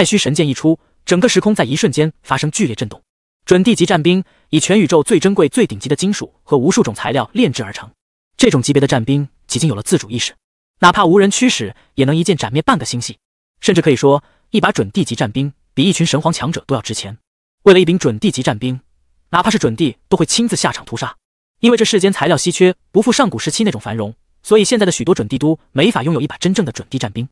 太虚神剑一出，整个时空在一瞬间发生剧烈震动。准帝级战兵以全宇宙最珍贵、最顶级的金属和无数种材料炼制而成。这种级别的战兵已经有了自主意识，哪怕无人驱使，也能一剑斩灭半个星系。甚至可以说，一把准帝级战兵比一群神皇强者都要值钱。为了一柄准帝级战兵，哪怕是准帝都会亲自下场屠杀。因为这世间材料稀缺，不复上古时期那种繁荣，所以现在的许多准帝都没法拥有一把真正的准帝战兵。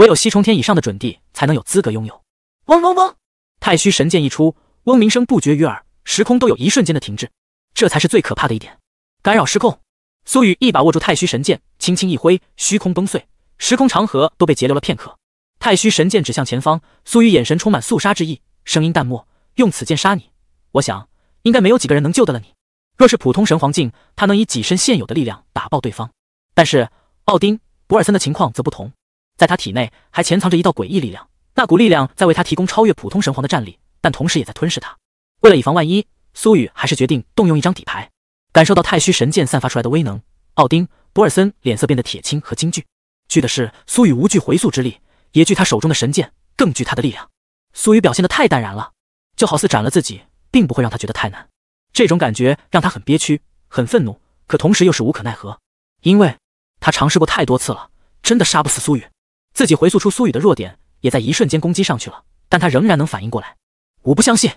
唯有西重天以上的准帝才能有资格拥有。嗡嗡嗡，太虚神剑一出，嗡鸣声不绝于耳，时空都有一瞬间的停滞。这才是最可怕的一点，干扰失控。苏雨一把握住太虚神剑，轻轻一挥，虚空崩碎，时空长河都被截留了片刻。太虚神剑指向前方，苏雨眼神充满肃杀之意，声音淡漠：“用此剑杀你，我想应该没有几个人能救得了你。若是普通神皇境，他能以己身现有的力量打爆对方。但是奥丁、博尔森的情况则不同。”在他体内还潜藏着一道诡异力量，那股力量在为他提供超越普通神皇的战力，但同时也在吞噬他。为了以防万一，苏雨还是决定动用一张底牌。感受到太虚神剑散发出来的威能，奥丁·博尔森脸色变得铁青和惊惧。惧的是苏雨无惧回溯之力，也惧他手中的神剑，更惧他的力量。苏雨表现的太淡然了，就好似斩了自己，并不会让他觉得太难。这种感觉让他很憋屈，很愤怒，可同时又是无可奈何，因为他尝试过太多次了，真的杀不死苏雨。自己回溯出苏雨的弱点，也在一瞬间攻击上去了，但他仍然能反应过来。我不相信，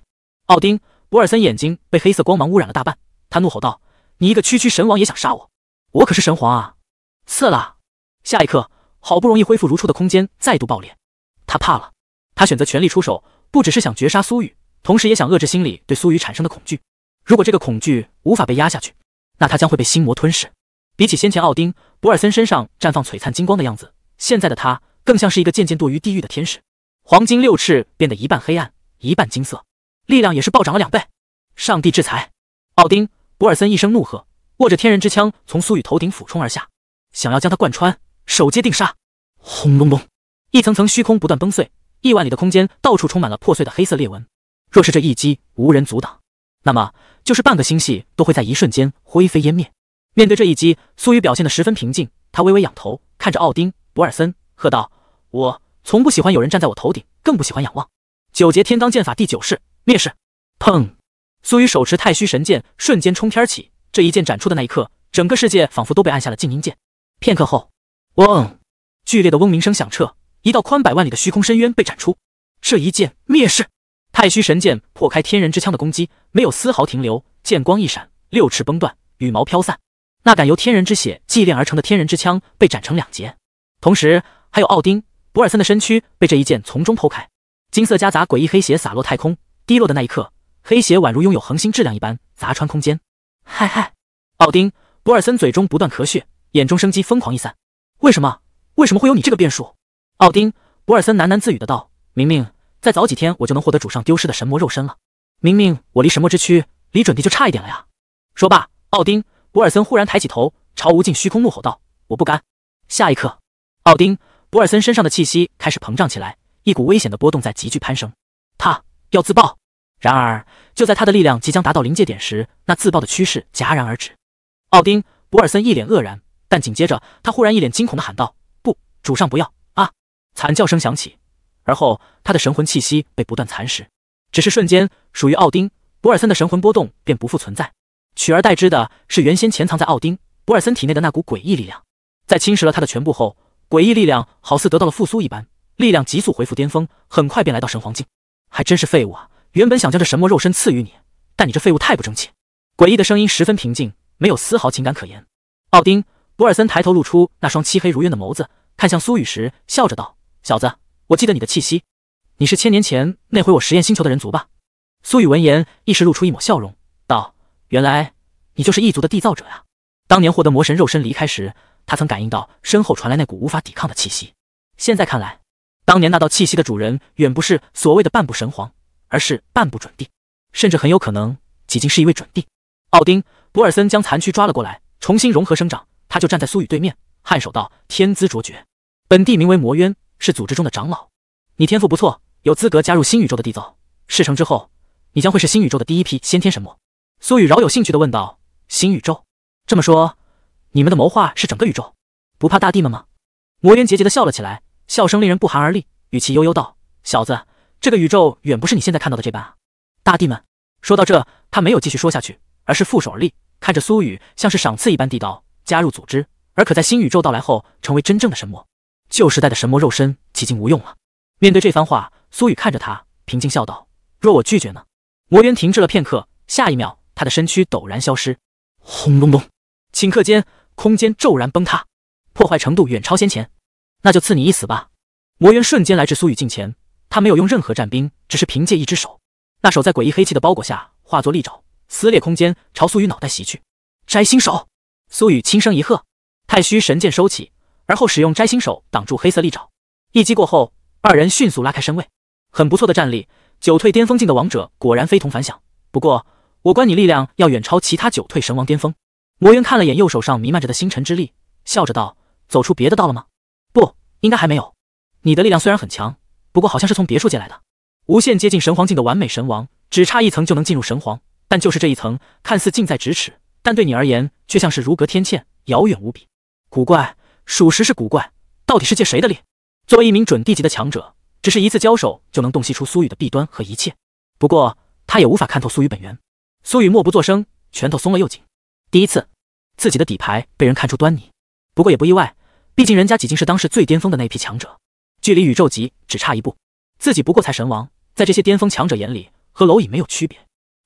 奥丁博尔森眼睛被黑色光芒污染了大半，他怒吼道：“你一个区区神王也想杀我？我可是神皇啊！”刺了。下一刻，好不容易恢复如初的空间再度爆裂，他怕了。他选择全力出手，不只是想绝杀苏雨，同时也想遏制心里对苏雨产生的恐惧。如果这个恐惧无法被压下去，那他将会被心魔吞噬。比起先前奥丁博尔森身上绽放璀璨金光的样子，现在的他。更像是一个渐渐堕于地狱的天使，黄金六翅变得一半黑暗，一半金色，力量也是暴涨了两倍。上帝制裁！奥丁·博尔森一声怒喝，握着天人之枪从苏雨头顶俯冲而下，想要将他贯穿。手接定杀！轰隆隆，一层层虚空不断崩碎，亿万里的空间到处充满了破碎的黑色裂纹。若是这一击无人阻挡，那么就是半个星系都会在一瞬间灰飞烟灭。面对这一击，苏雨表现的十分平静，他微微仰头看着奥丁·博尔森，喝道。我从不喜欢有人站在我头顶，更不喜欢仰望。九节天罡剑法第九式灭世，砰！苏雨手持太虚神剑，瞬间冲天起。这一剑斩出的那一刻，整个世界仿佛都被按下了静音键。片刻后，嗡，剧烈的嗡鸣声响彻，一道宽百万里的虚空深渊被斩出。这一剑灭世，太虚神剑破开天人之枪的攻击，没有丝毫停留。剑光一闪，六翅崩断，羽毛飘散。那杆由天人之血祭炼而成的天人之枪被斩成两截，同时还有奥丁。博尔森的身躯被这一剑从中剖开，金色夹杂诡异黑血洒落太空。滴落的那一刻，黑血宛如拥有恒星质量一般砸穿空间。嗨嗨，奥丁！博尔森嘴中不断咳血，眼中生机疯狂一散。为什么？为什么会有你这个变数？奥丁！博尔森喃喃自语的道：“明明再早几天，我就能获得主上丢失的神魔肉身了。明明我离神魔之躯，离准地就差一点了呀！”说罢，奥丁博尔森忽然抬起头，朝无尽虚空怒吼道：“我不甘！”下一刻，奥丁。博尔森身上的气息开始膨胀起来，一股危险的波动在急剧攀升。他要自爆！然而，就在他的力量即将达到临界点时，那自爆的趋势戛然而止。奥丁·博尔森一脸愕然，但紧接着他忽然一脸惊恐地喊道：“不，主上不要啊！”惨叫声响起，而后他的神魂气息被不断蚕食。只是瞬间，属于奥丁·博尔森的神魂波动便不复存在，取而代之的是原先潜藏在奥丁·博尔森体内的那股诡异力量，在侵蚀了他的全部后。诡异力量好似得到了复苏一般，力量急速恢复巅峰，很快便来到神皇境。还真是废物啊！原本想将这神魔肉身赐予你，但你这废物太不争气。诡异的声音十分平静，没有丝毫情感可言。奥丁·博尔森抬头露出那双漆黑如渊的眸子，看向苏雨时笑着道：“小子，我记得你的气息，你是千年前那回我实验星球的人族吧？”苏雨闻言一时露出一抹笑容，道：“原来你就是异族的缔造者啊！当年获得魔神肉身离开时。”他曾感应到身后传来那股无法抵抗的气息，现在看来，当年那道气息的主人远不是所谓的半步神皇，而是半步准帝，甚至很有可能已经是一位准帝。奥丁博尔森将残躯抓了过来，重新融合生长。他就站在苏雨对面，颔首道：“天资卓绝，本帝名为魔渊，是组织中的长老。你天赋不错，有资格加入新宇宙的缔造。事成之后，你将会是新宇宙的第一批先天神魔。”苏雨饶有兴趣的问道：“新宇宙？这么说？”你们的谋划是整个宇宙，不怕大帝们吗？魔渊桀桀地笑了起来，笑声令人不寒而栗，语气悠悠道：“小子，这个宇宙远不是你现在看到的这般啊！”大帝们说到这，他没有继续说下去，而是负手而立，看着苏雨，像是赏赐一般地道：“加入组织，而可在新宇宙到来后，成为真正的神魔。旧时代的神魔肉身已经无用了。”面对这番话，苏雨看着他，平静笑道：“若我拒绝呢？”魔渊停滞了片刻，下一秒，他的身躯陡然消失。轰隆隆，顷刻间。空间骤然崩塌，破坏程度远超先前。那就赐你一死吧！魔渊瞬间来至苏雨近前，他没有用任何战兵，只是凭借一只手。那手在诡异黑气的包裹下化作利爪，撕裂空间，朝苏雨脑袋袭去。摘星手，苏雨轻声一喝，太虚神剑收起，而后使用摘星手挡住黑色利爪。一击过后，二人迅速拉开身位。很不错的战力，九退巅峰境的王者果然非同凡响。不过，我观你力量要远超其他九退神王巅峰。魔渊看了眼右手上弥漫着的星辰之力，笑着道：“走出别的道了吗？不应该还没有。你的力量虽然很强，不过好像是从别处借来的。无限接近神皇境的完美神王，只差一层就能进入神皇，但就是这一层，看似近在咫尺，但对你而言却像是如隔天堑，遥远无比。古怪，属实是古怪。到底是借谁的力？作为一名准地级的强者，只是一次交手就能洞悉出苏雨的弊端和一切，不过他也无法看透苏雨本源。苏雨默不作声，拳头松了又紧。第一次。”自己的底牌被人看出端倪，不过也不意外，毕竟人家已经是当时最巅峰的那一批强者，距离宇宙级只差一步。自己不过才神王，在这些巅峰强者眼里和蝼蚁没有区别。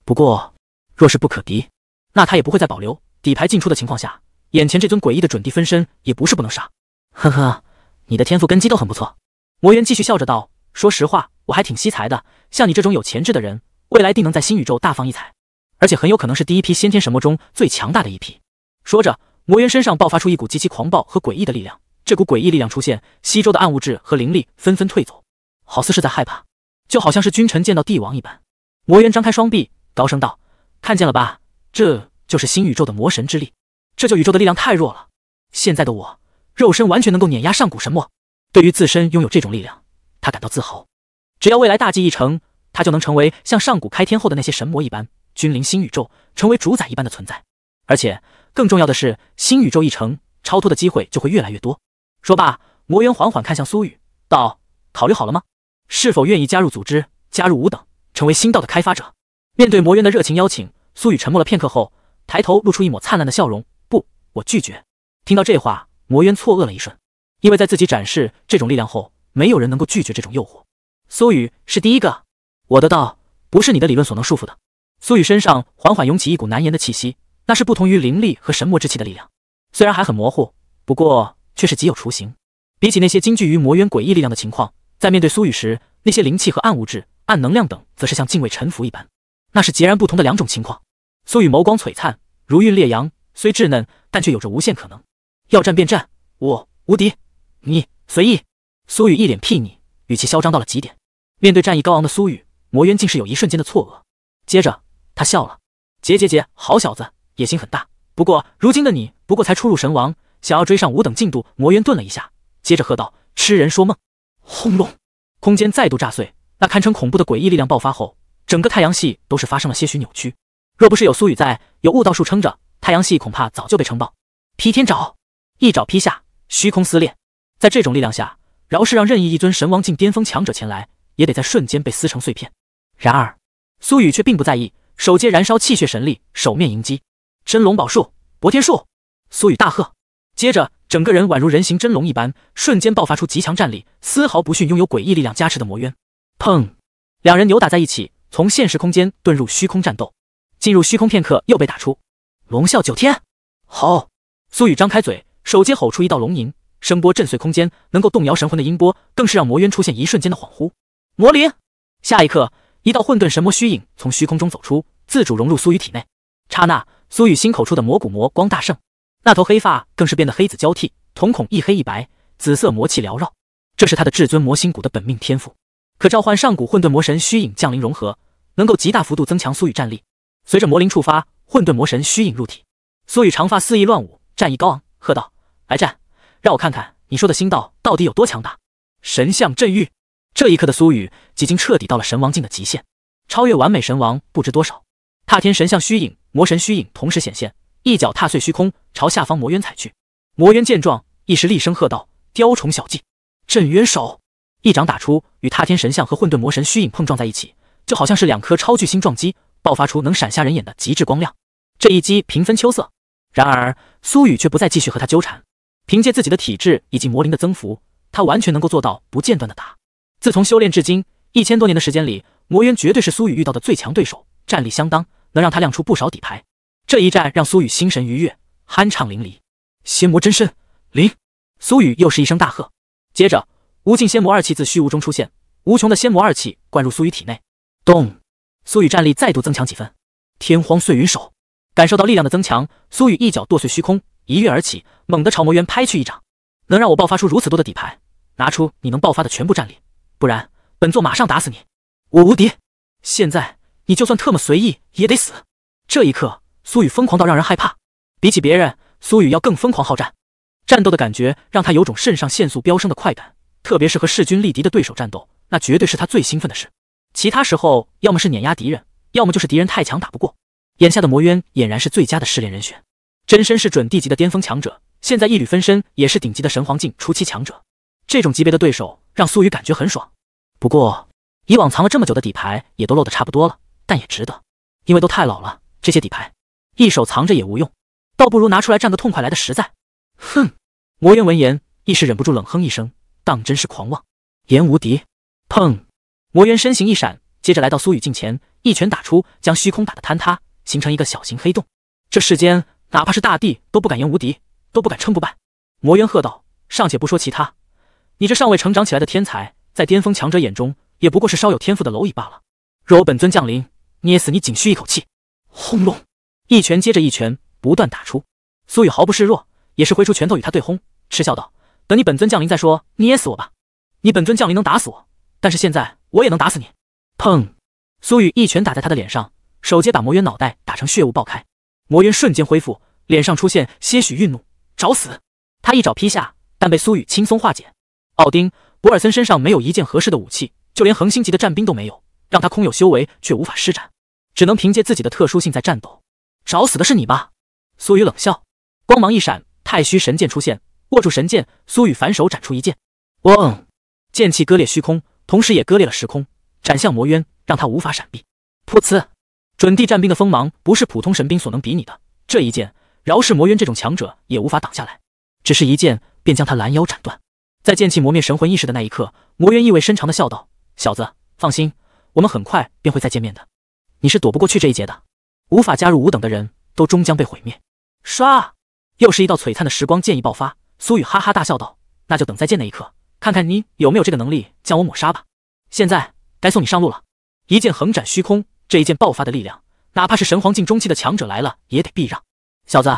不过若是不可敌，那他也不会再保留底牌进出的情况下，眼前这尊诡异的准地分身也不是不能杀。呵呵，你的天赋根基都很不错。魔猿继续笑着道：“说实话，我还挺惜才的，像你这种有潜质的人，未来定能在新宇宙大放异彩，而且很有可能是第一批先天神魔中最强大的一批。”说着，魔渊身上爆发出一股极其狂暴和诡异的力量。这股诡异力量出现，西周的暗物质和灵力纷纷退走，好似是在害怕，就好像是君臣见到帝王一般。魔渊张开双臂，高声道：“看见了吧，这就是新宇宙的魔神之力。这就宇宙的力量太弱了。现在的我，肉身完全能够碾压上古神魔。对于自身拥有这种力量，他感到自豪。只要未来大计一成，他就能成为像上古开天后的那些神魔一般，君临新宇宙，成为主宰一般的存在。而且。”更重要的是，新宇宙一成，超脱的机会就会越来越多。说罢，魔渊缓缓看向苏雨，道：“考虑好了吗？是否愿意加入组织，加入五等，成为新道的开发者？”面对魔渊的热情邀请，苏雨沉默了片刻后，抬头露出一抹灿烂的笑容：“不，我拒绝。”听到这话，魔渊错愕了一瞬，因为在自己展示这种力量后，没有人能够拒绝这种诱惑。苏雨是第一个。我的道不是你的理论所能束缚的。苏雨身上缓缓涌起一股难言的气息。那是不同于灵力和神魔之气的力量，虽然还很模糊，不过却是极有雏形。比起那些惊惧于魔渊诡异力量的情况，在面对苏雨时，那些灵气和暗物质、暗能量等，则是像敬畏臣服一般。那是截然不同的两种情况。苏雨眸光璀璨，如蕴烈阳，虽稚嫩，但却有着无限可能。要战便战，我无敌，你随意。苏雨一脸睥睨，语气嚣张到了极点。面对战意高昂的苏雨，魔渊竟是有一瞬间的错愕，接着他笑了：“结结结，好小子！”野心很大，不过如今的你不过才初入神王，想要追上吾等进度。魔渊顿了一下，接着喝道：“痴人说梦！”轰隆，空间再度炸碎，那堪称恐怖的诡异力量爆发后，整个太阳系都是发生了些许扭曲。若不是有苏雨在，有悟道术撑着，太阳系恐怕早就被撑爆。劈天爪，一爪劈下，虚空撕裂。在这种力量下，饶是让任意一尊神王境巅峰强者前来，也得在瞬间被撕成碎片。然而苏雨却并不在意，手接燃烧气血神力，手面迎击。真龙宝术，博天术！苏雨大喝，接着整个人宛如人形真龙一般，瞬间爆发出极强战力，丝毫不逊拥有诡异力量加持的魔渊。砰！两人扭打在一起，从现实空间遁入虚空战斗。进入虚空片刻，又被打出。龙啸九天！吼！苏雨张开嘴，手接吼出一道龙吟，声波震碎空间，能够动摇神魂的音波，更是让魔渊出现一瞬间的恍惚。魔灵！下一刻，一道混沌神魔虚影从虚空中走出，自主融入苏雨体内。刹那。苏雨心口处的魔骨魔光大盛，那头黑发更是变得黑紫交替，瞳孔一黑一白，紫色魔气缭绕。这是他的至尊魔心骨的本命天赋，可召唤上古混沌魔神虚影降临融合，能够极大幅度增强苏雨战力。随着魔灵触发，混沌魔神虚影入体，苏雨长发肆意乱舞，战意高昂，喝道：“来战！让我看看你说的心道到底有多强大！”神像镇域，这一刻的苏雨已经彻底到了神王境的极限，超越完美神王不知多少。踏天神像虚影。魔神虚影同时显现，一脚踏碎虚空，朝下方魔渊踩去。魔渊见状，一时厉声喝道：“雕虫小技！”镇渊手一掌打出，与踏天神像和混沌魔神虚影碰撞在一起，就好像是两颗超巨星撞击，爆发出能闪瞎人眼的极致光亮。这一击平分秋色。然而，苏雨却不再继续和他纠缠，凭借自己的体质以及魔灵的增幅，他完全能够做到不间断的打。自从修炼至今一千多年的时间里，魔渊绝对是苏雨遇到的最强对手，战力相当。能让他亮出不少底牌，这一战让苏雨心神愉悦，酣畅淋漓。仙魔真身，灵！苏雨又是一声大喝，接着无尽仙魔二气自虚无中出现，无穷的仙魔二气灌入苏雨体内。咚！苏雨战力再度增强几分。天荒碎云手，感受到力量的增强，苏雨一脚剁碎虚空，一跃而起，猛地朝魔渊拍去一掌。能让我爆发出如此多的底牌，拿出你能爆发的全部战力，不然本座马上打死你！我无敌！现在。你就算特么随意也得死！这一刻，苏雨疯狂到让人害怕。比起别人，苏雨要更疯狂好战。战斗的感觉让他有种肾上腺素飙升的快感，特别是和势均力敌的对手战斗，那绝对是他最兴奋的事。其他时候，要么是碾压敌人，要么就是敌人太强打不过。眼下的魔渊俨然是最佳的试炼人选。真身是准帝级的巅峰强者，现在一缕分身也是顶级的神皇境初期强者。这种级别的对手让苏雨感觉很爽。不过，以往藏了这么久的底牌也都露得差不多了。但也值得，因为都太老了，这些底牌一手藏着也无用，倒不如拿出来战个痛快来的实在。哼！魔渊闻言，一时忍不住冷哼一声，当真是狂妄。言无敌，砰！魔渊身形一闪，接着来到苏雨镜前，一拳打出，将虚空打的坍塌，形成一个小型黑洞。这世间，哪怕是大帝都不敢言无敌，都不敢称不败。魔渊喝道：“尚且不说其他，你这尚未成长起来的天才，在巅峰强者眼中，也不过是稍有天赋的蝼蚁罢了。若我本尊降临。”捏死你，仅需一口气。轰隆！一拳接着一拳，不断打出。苏雨毫不示弱，也是挥出拳头与他对轰，嗤笑道：“等你本尊降临再说，捏死我吧！你本尊降临能打死我，但是现在我也能打死你。”砰！苏雨一拳打在他的脸上，手接把魔渊脑袋打成血雾爆开。魔渊瞬间恢复，脸上出现些许愠怒：“找死！”他一爪劈下，但被苏雨轻松化解。奥丁博尔森身上没有一件合适的武器，就连恒星级的战兵都没有，让他空有修为却无法施展。只能凭借自己的特殊性在战斗，找死的是你吧？苏雨冷笑，光芒一闪，太虚神剑出现，握住神剑，苏雨反手斩出一剑，嗡，剑气割裂虚空，同时也割裂了时空，斩向魔渊，让他无法闪避。噗呲，准地战兵的锋芒不是普通神兵所能比拟的，这一剑，饶是魔渊这种强者也无法挡下来，只是一剑便将他拦腰斩断。在剑气磨灭神魂意识的那一刻，魔渊意味深长的笑道：“小子，放心，我们很快便会再见面的。”你是躲不过去这一劫的，无法加入五等的人都终将被毁灭。唰，又是一道璀璨的时光剑意爆发。苏雨哈哈大笑道：“那就等再见那一刻，看看你有没有这个能力将我抹杀吧。现在该送你上路了。”一剑横斩虚空，这一剑爆发的力量，哪怕是神皇境中期的强者来了也得避让。小子，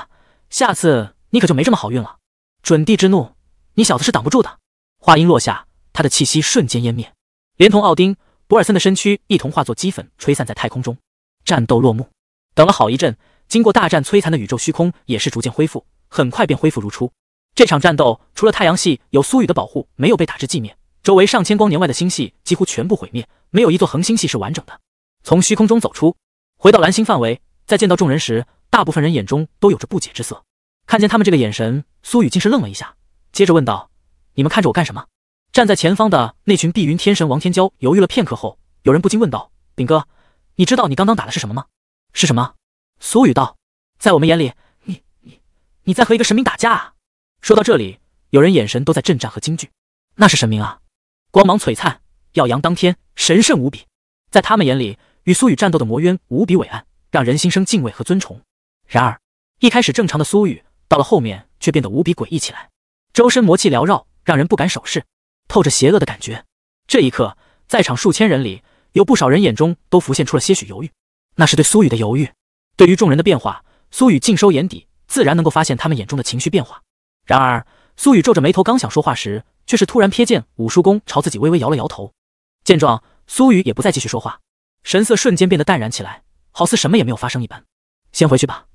下次你可就没这么好运了。准帝之怒，你小子是挡不住的。话音落下，他的气息瞬间湮灭，连同奥丁。博尔森的身躯一同化作齑粉，吹散在太空中。战斗落幕，等了好一阵，经过大战摧残的宇宙虚空也是逐渐恢复，很快便恢复如初。这场战斗除了太阳系有苏雨的保护，没有被打至寂灭，周围上千光年外的星系几乎全部毁灭，没有一座恒星系是完整的。从虚空中走出，回到蓝星范围，在见到众人时，大部分人眼中都有着不解之色。看见他们这个眼神，苏雨竟是愣了一下，接着问道：“你们看着我干什么？”站在前方的那群碧云天神王天骄犹豫了片刻后，有人不禁问道：“炳哥，你知道你刚刚打的是什么吗？”“是什么？”苏雨道：“在我们眼里，你你你在和一个神明打架啊！”说到这里，有人眼神都在震颤和惊惧。那是神明啊，光芒璀璨，耀阳当天，神圣无比。在他们眼里，与苏雨战斗的魔渊无比伟岸，让人心生敬畏和尊崇。然而，一开始正常的苏雨，到了后面却变得无比诡异起来，周身魔气缭绕，让人不敢手势。透着邪恶的感觉。这一刻，在场数千人里，有不少人眼中都浮现出了些许犹豫，那是对苏雨的犹豫。对于众人的变化，苏雨尽收眼底，自然能够发现他们眼中的情绪变化。然而，苏雨皱着眉头，刚想说话时，却是突然瞥见五叔公朝自己微微摇了摇头。见状，苏雨也不再继续说话，神色瞬间变得淡然起来，好似什么也没有发生一般。先回去吧。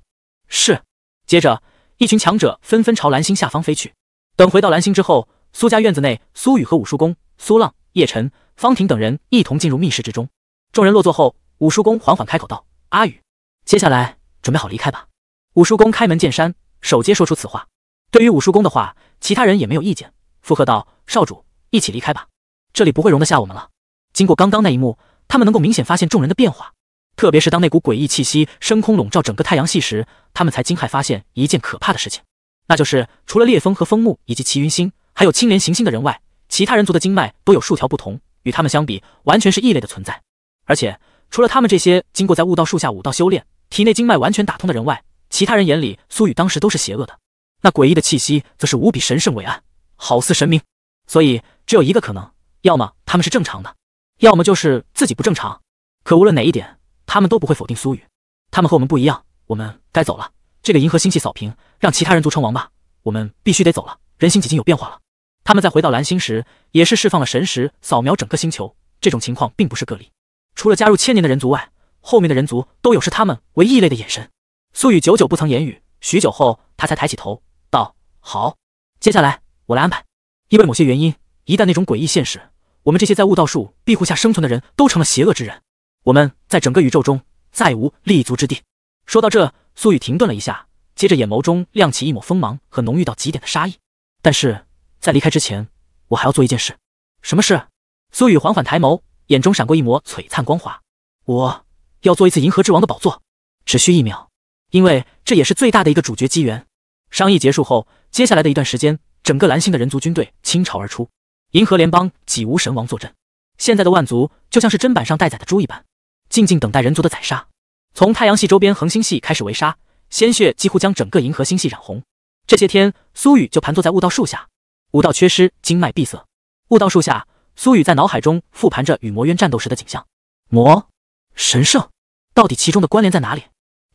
是。接着，一群强者纷纷朝蓝星下方飞去。等回到蓝星之后。苏家院子内，苏雨和五叔公、苏浪、叶晨、方婷等人一同进入密室之中。众人落座后，五叔公缓缓开口道：“阿雨，接下来准备好离开吧。”五叔公开门见山，首先说出此话。对于五叔公的话，其他人也没有意见，附和道：“少主，一起离开吧，这里不会容得下我们了。”经过刚刚那一幕，他们能够明显发现众人的变化，特别是当那股诡异气息升空笼罩整个太阳系时，他们才惊骇发现一件可怕的事情，那就是除了烈风和风木以及齐云星。还有青莲行星的人外，其他人族的经脉都有数条不同，与他们相比完全是异类的存在。而且除了他们这些经过在悟道树下武道修炼，体内经脉完全打通的人外，其他人眼里苏雨当时都是邪恶的。那诡异的气息则是无比神圣伟岸，好似神明。所以只有一个可能，要么他们是正常的，要么就是自己不正常。可无论哪一点，他们都不会否定苏雨。他们和我们不一样，我们该走了。这个银河星系扫平，让其他人族称王吧。我们必须得走了，人心已经有变化了。他们在回到蓝星时，也是释放了神识扫描整个星球。这种情况并不是个例，除了加入千年的人族外，后面的人族都有视他们为异类的眼神。苏雨久久不曾言语，许久后，他才抬起头道：“好，接下来我来安排。因为某些原因，一旦那种诡异现实，我们这些在悟道术庇护下生存的人都成了邪恶之人，我们在整个宇宙中再无立足之地。”说到这，苏雨停顿了一下，接着眼眸中亮起一抹锋芒和浓郁到极点的杀意。但是。在离开之前，我还要做一件事。什么事？苏雨缓缓抬眸，眼中闪过一抹璀璨光华。我要做一次银河之王的宝座，只需一秒，因为这也是最大的一个主角机缘。商议结束后，接下来的一段时间，整个蓝星的人族军队倾巢而出，银河联邦几无神王坐镇。现在的万族就像是砧板上待宰的猪一般，静静等待人族的宰杀。从太阳系周边恒星系开始围杀，鲜血几乎将整个银河星系染红。这些天，苏雨就盘坐在悟道树下。悟道缺失，经脉闭塞。悟道树下，苏雨在脑海中复盘着与魔渊战斗时的景象。魔神圣，到底其中的关联在哪里？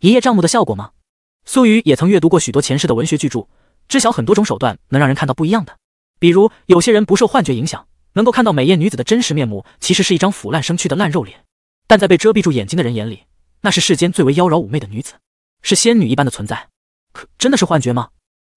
一叶障目的效果吗？苏雨也曾阅读过许多前世的文学巨著，知晓很多种手段能让人看到不一样的。比如有些人不受幻觉影响，能够看到美艳女子的真实面目，其实是一张腐烂生蛆的烂肉脸。但在被遮蔽住眼睛的人眼里，那是世间最为妖娆妩媚的女子，是仙女一般的存在。可真的是幻觉吗？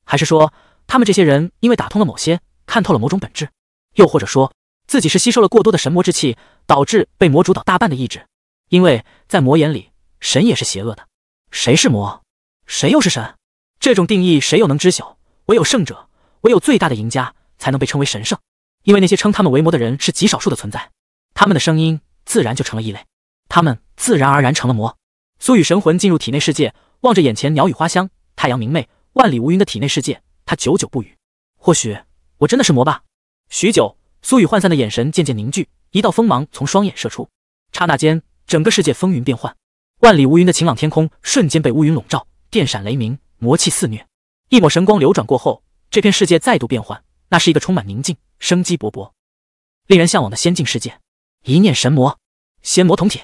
还是说？他们这些人因为打通了某些，看透了某种本质，又或者说自己是吸收了过多的神魔之气，导致被魔主导大半的意志。因为在魔眼里，神也是邪恶的。谁是魔？谁又是神？这种定义谁又能知晓？唯有圣者，唯有最大的赢家，才能被称为神圣。因为那些称他们为魔的人是极少数的存在，他们的声音自然就成了异类，他们自然而然成了魔。苏雨神魂进入体内世界，望着眼前鸟语花香、太阳明媚、万里无云的体内世界。他久久不语，或许我真的是魔吧。许久，苏雨涣散的眼神渐渐凝聚，一道锋芒从双眼射出，刹那间，整个世界风云变幻，万里无云的晴朗天空瞬间被乌云笼罩，电闪雷鸣，魔气肆虐。一抹神光流转过后，这片世界再度变幻，那是一个充满宁静、生机勃勃、令人向往的仙境世界。一念神魔，仙魔同体。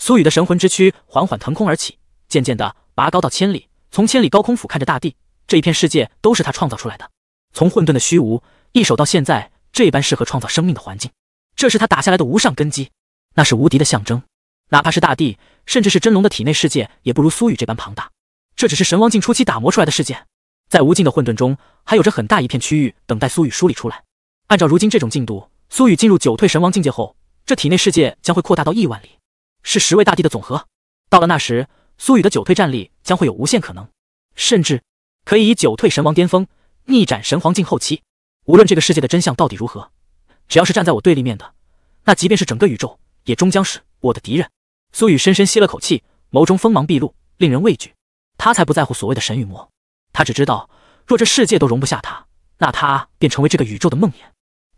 苏雨的神魂之躯缓缓腾空而起，渐渐的拔高到千里，从千里高空俯瞰着大地。这一片世界都是他创造出来的，从混沌的虚无一手到现在这般适合创造生命的环境，这是他打下来的无上根基，那是无敌的象征。哪怕是大地，甚至是真龙的体内世界也不如苏雨这般庞大。这只是神王境初期打磨出来的世界，在无尽的混沌中，还有着很大一片区域等待苏雨梳理出来。按照如今这种进度，苏雨进入九退神王境界后，这体内世界将会扩大到亿万里，是十位大帝的总和。到了那时，苏雨的九退战力将会有无限可能，甚至……可以以九退神王巅峰，逆斩神皇境后期。无论这个世界的真相到底如何，只要是站在我对立面的，那即便是整个宇宙，也终将是我的敌人。苏雨深深吸了口气，眸中锋芒毕露，令人畏惧。他才不在乎所谓的神与魔，他只知道，若这世界都容不下他，那他便成为这个宇宙的梦魇。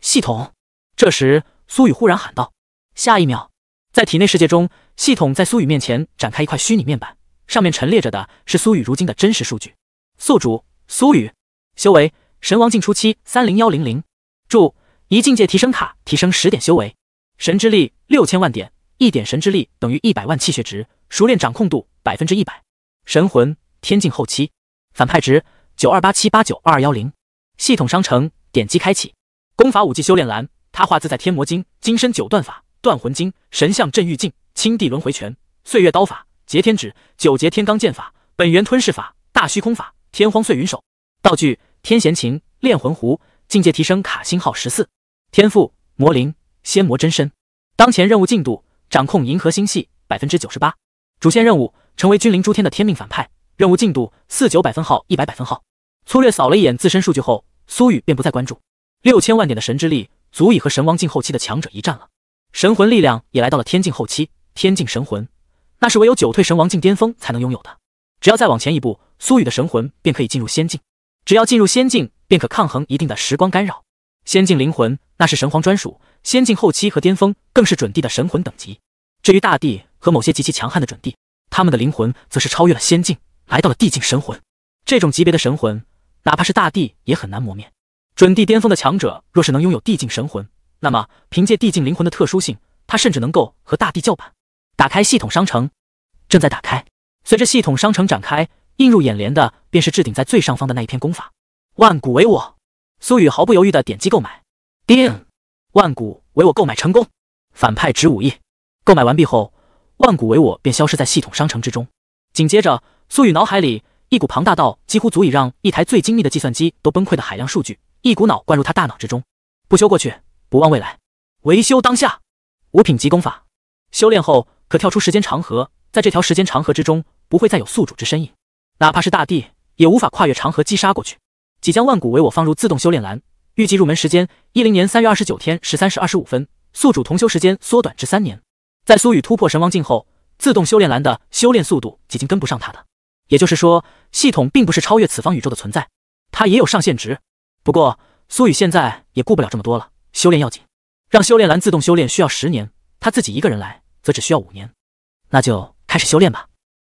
系统，这时苏雨忽然喊道。下一秒，在体内世界中，系统在苏雨面前展开一块虚拟面板，上面陈列着的是苏雨如今的真实数据。宿主苏雨，修为神王境初期，三零幺零零。注：一境界提升卡，提升十点修为。神之力六千万点，一点神之力等于一百万气血值。熟练掌控度百分之一百。神魂天境后期，反派值九二八七八九二二幺零。系统商城点击开启。功法武技修炼栏，他画自在天魔经、金身九段法、断魂经、神像镇狱镜、青帝轮回拳、岁月刀法、截天指、九劫天罡剑法、本源吞噬法、大虚空法。天荒碎云手，道具天闲琴、炼魂壶、境界提升卡星号十四，天赋魔灵仙魔真身。当前任务进度：掌控银河星系百分之九十八。主线任务：成为君临诸天的天命反派。任务进度：四九百分号一百百分号。粗略扫了一眼自身数据后，苏雨便不再关注。六千万点的神之力，足以和神王境后期的强者一战了。神魂力量也来到了天境后期，天境神魂，那是唯有九退神王境巅峰才能拥有的。只要再往前一步。苏雨的神魂便可以进入仙境，只要进入仙境，便可抗衡一定的时光干扰。仙境灵魂那是神皇专属，仙境后期和巅峰更是准帝的神魂等级。至于大帝和某些极其强悍的准帝，他们的灵魂则是超越了仙境，来到了帝境神魂。这种级别的神魂，哪怕是大帝也很难磨灭。准帝巅峰的强者若是能拥有帝境神魂，那么凭借帝境灵魂的特殊性，他甚至能够和大帝叫板。打开系统商城，正在打开。随着系统商城展开。映入眼帘的便是置顶在最上方的那一篇功法《万古为我》。苏雨毫不犹豫的点击购买。定《万古为我》购买成功，反派值五亿。购买完毕后，《万古为我》便消失在系统商城之中。紧接着，苏雨脑海里一股庞大到几乎足以让一台最精密的计算机都崩溃的海量数据，一股脑灌入他大脑之中。不修过去，不忘未来，维修当下。五品级功法，修炼后可跳出时间长河，在这条时间长河之中，不会再有宿主之身影。哪怕是大帝也无法跨越长河击杀过去。即将万古为我放入自动修炼栏，预计入门时间一零年三月二十九天十三时二十五分。宿主同修时间缩短至三年。在苏雨突破神王境后，自动修炼栏的修炼速度已经跟不上他的。也就是说，系统并不是超越此方宇宙的存在，它也有上限值。不过，苏雨现在也顾不了这么多了，修炼要紧。让修炼栏自动修炼需要十年，他自己一个人来则只需要五年。那就开始修炼吧。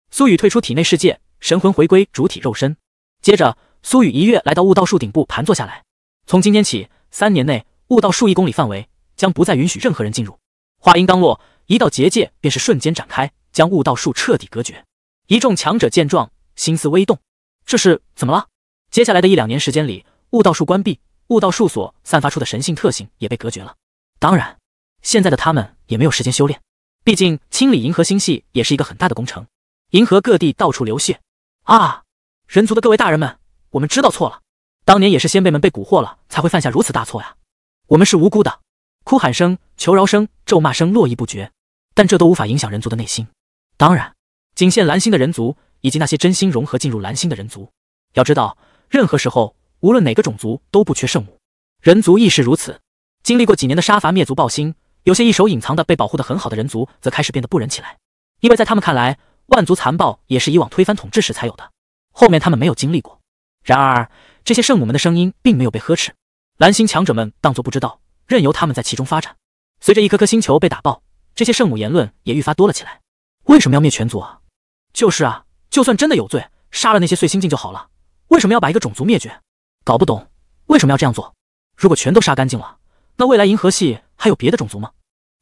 苏雨退出体内世界。神魂回归主体肉身，接着苏雨一跃来到悟道树顶部盘坐下来。从今天起，三年内悟道树一公里范围将不再允许任何人进入。话音刚落，一道结界便是瞬间展开，将悟道树彻底隔绝。一众强者见状，心思微动：这是怎么了？接下来的一两年时间里，悟道树关闭，悟道树所散发出的神性特性也被隔绝了。当然，现在的他们也没有时间修炼，毕竟清理银河星系也是一个很大的工程，银河各地到处流血。啊！人族的各位大人们，我们知道错了。当年也是先辈们被蛊惑了，才会犯下如此大错呀。我们是无辜的，哭喊声、求饶声、咒骂声络绎不绝，但这都无法影响人族的内心。当然，仅限蓝星的人族，以及那些真心融合进入蓝星的人族。要知道，任何时候，无论哪个种族都不缺圣母，人族亦是如此。经历过几年的杀伐灭族暴兴，有些一手隐藏的、被保护的很好的人族，则开始变得不忍起来，因为在他们看来。万族残暴也是以往推翻统治时才有的，后面他们没有经历过。然而这些圣母们的声音并没有被呵斥，蓝星强者们当作不知道，任由他们在其中发展。随着一颗颗星球被打爆，这些圣母言论也愈发多了起来。为什么要灭全族啊？就是啊，就算真的有罪，杀了那些碎星境就好了，为什么要把一个种族灭绝？搞不懂为什么要这样做。如果全都杀干净了，那未来银河系还有别的种族吗？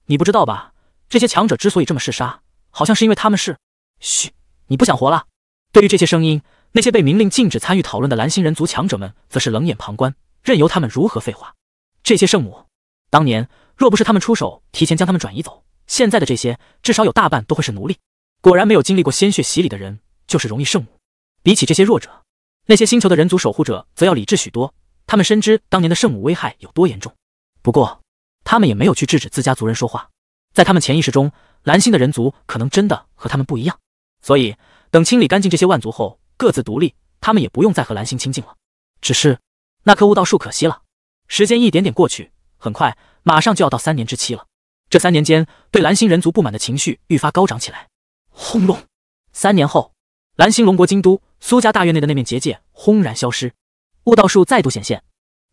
你不知道吧？这些强者之所以这么嗜杀，好像是因为他们是。嘘，你不想活了？对于这些声音，那些被明令禁止参与讨论的蓝星人族强者们则是冷眼旁观，任由他们如何废话。这些圣母，当年若不是他们出手提前将他们转移走，现在的这些至少有大半都会是奴隶。果然，没有经历过鲜血洗礼的人就是容易圣母。比起这些弱者，那些星球的人族守护者则要理智许多。他们深知当年的圣母危害有多严重，不过他们也没有去制止自家族人说话。在他们潜意识中，蓝星的人族可能真的和他们不一样。所以，等清理干净这些万族后，各自独立，他们也不用再和蓝星亲近了。只是那棵悟道树可惜了。时间一点点过去，很快，马上就要到三年之期了。这三年间，对蓝星人族不满的情绪愈发高涨起来。轰隆！三年后，蓝星龙国京都苏家大院内的那面结界轰然消失，悟道树再度显现。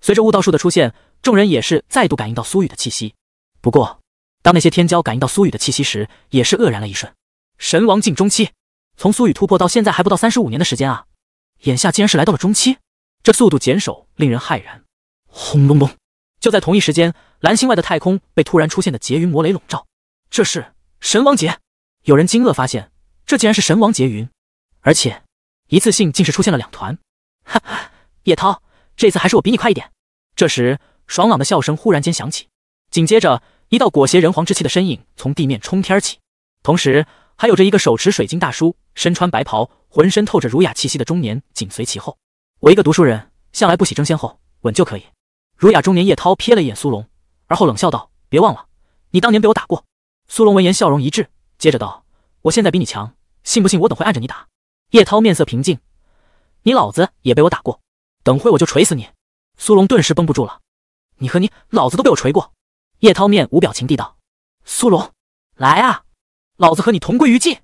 随着悟道树的出现，众人也是再度感应到苏雨的气息。不过，当那些天骄感应到苏雨的气息时，也是愕然了一瞬。神王境中期，从苏雨突破到现在还不到三十五年的时间啊！眼下竟然是来到了中期，这速度减手令人骇然。轰隆隆！就在同一时间，蓝星外的太空被突然出现的劫云魔雷笼罩。这是神王劫！有人惊愕发现，这竟然是神王劫云，而且一次性竟是出现了两团。哈哈，叶涛，这次还是我比你快一点。这时，爽朗的笑声忽然间响起，紧接着一道裹挟人皇之气的身影从地面冲天而起，同时。还有着一个手持水晶大叔，身穿白袍，浑身透着儒雅气息的中年紧随其后。我一个读书人，向来不喜争先后，稳就可以。儒雅中年叶涛瞥了一眼苏龙，而后冷笑道：“别忘了，你当年被我打过。”苏龙闻言，笑容一滞，接着道：“我现在比你强，信不信我等会按着你打？”叶涛面色平静：“你老子也被我打过，等会我就锤死你。”苏龙顿时绷不住了：“你和你老子都被我锤过。”叶涛面无表情地道：“苏龙，来啊！”老子和你同归于尽！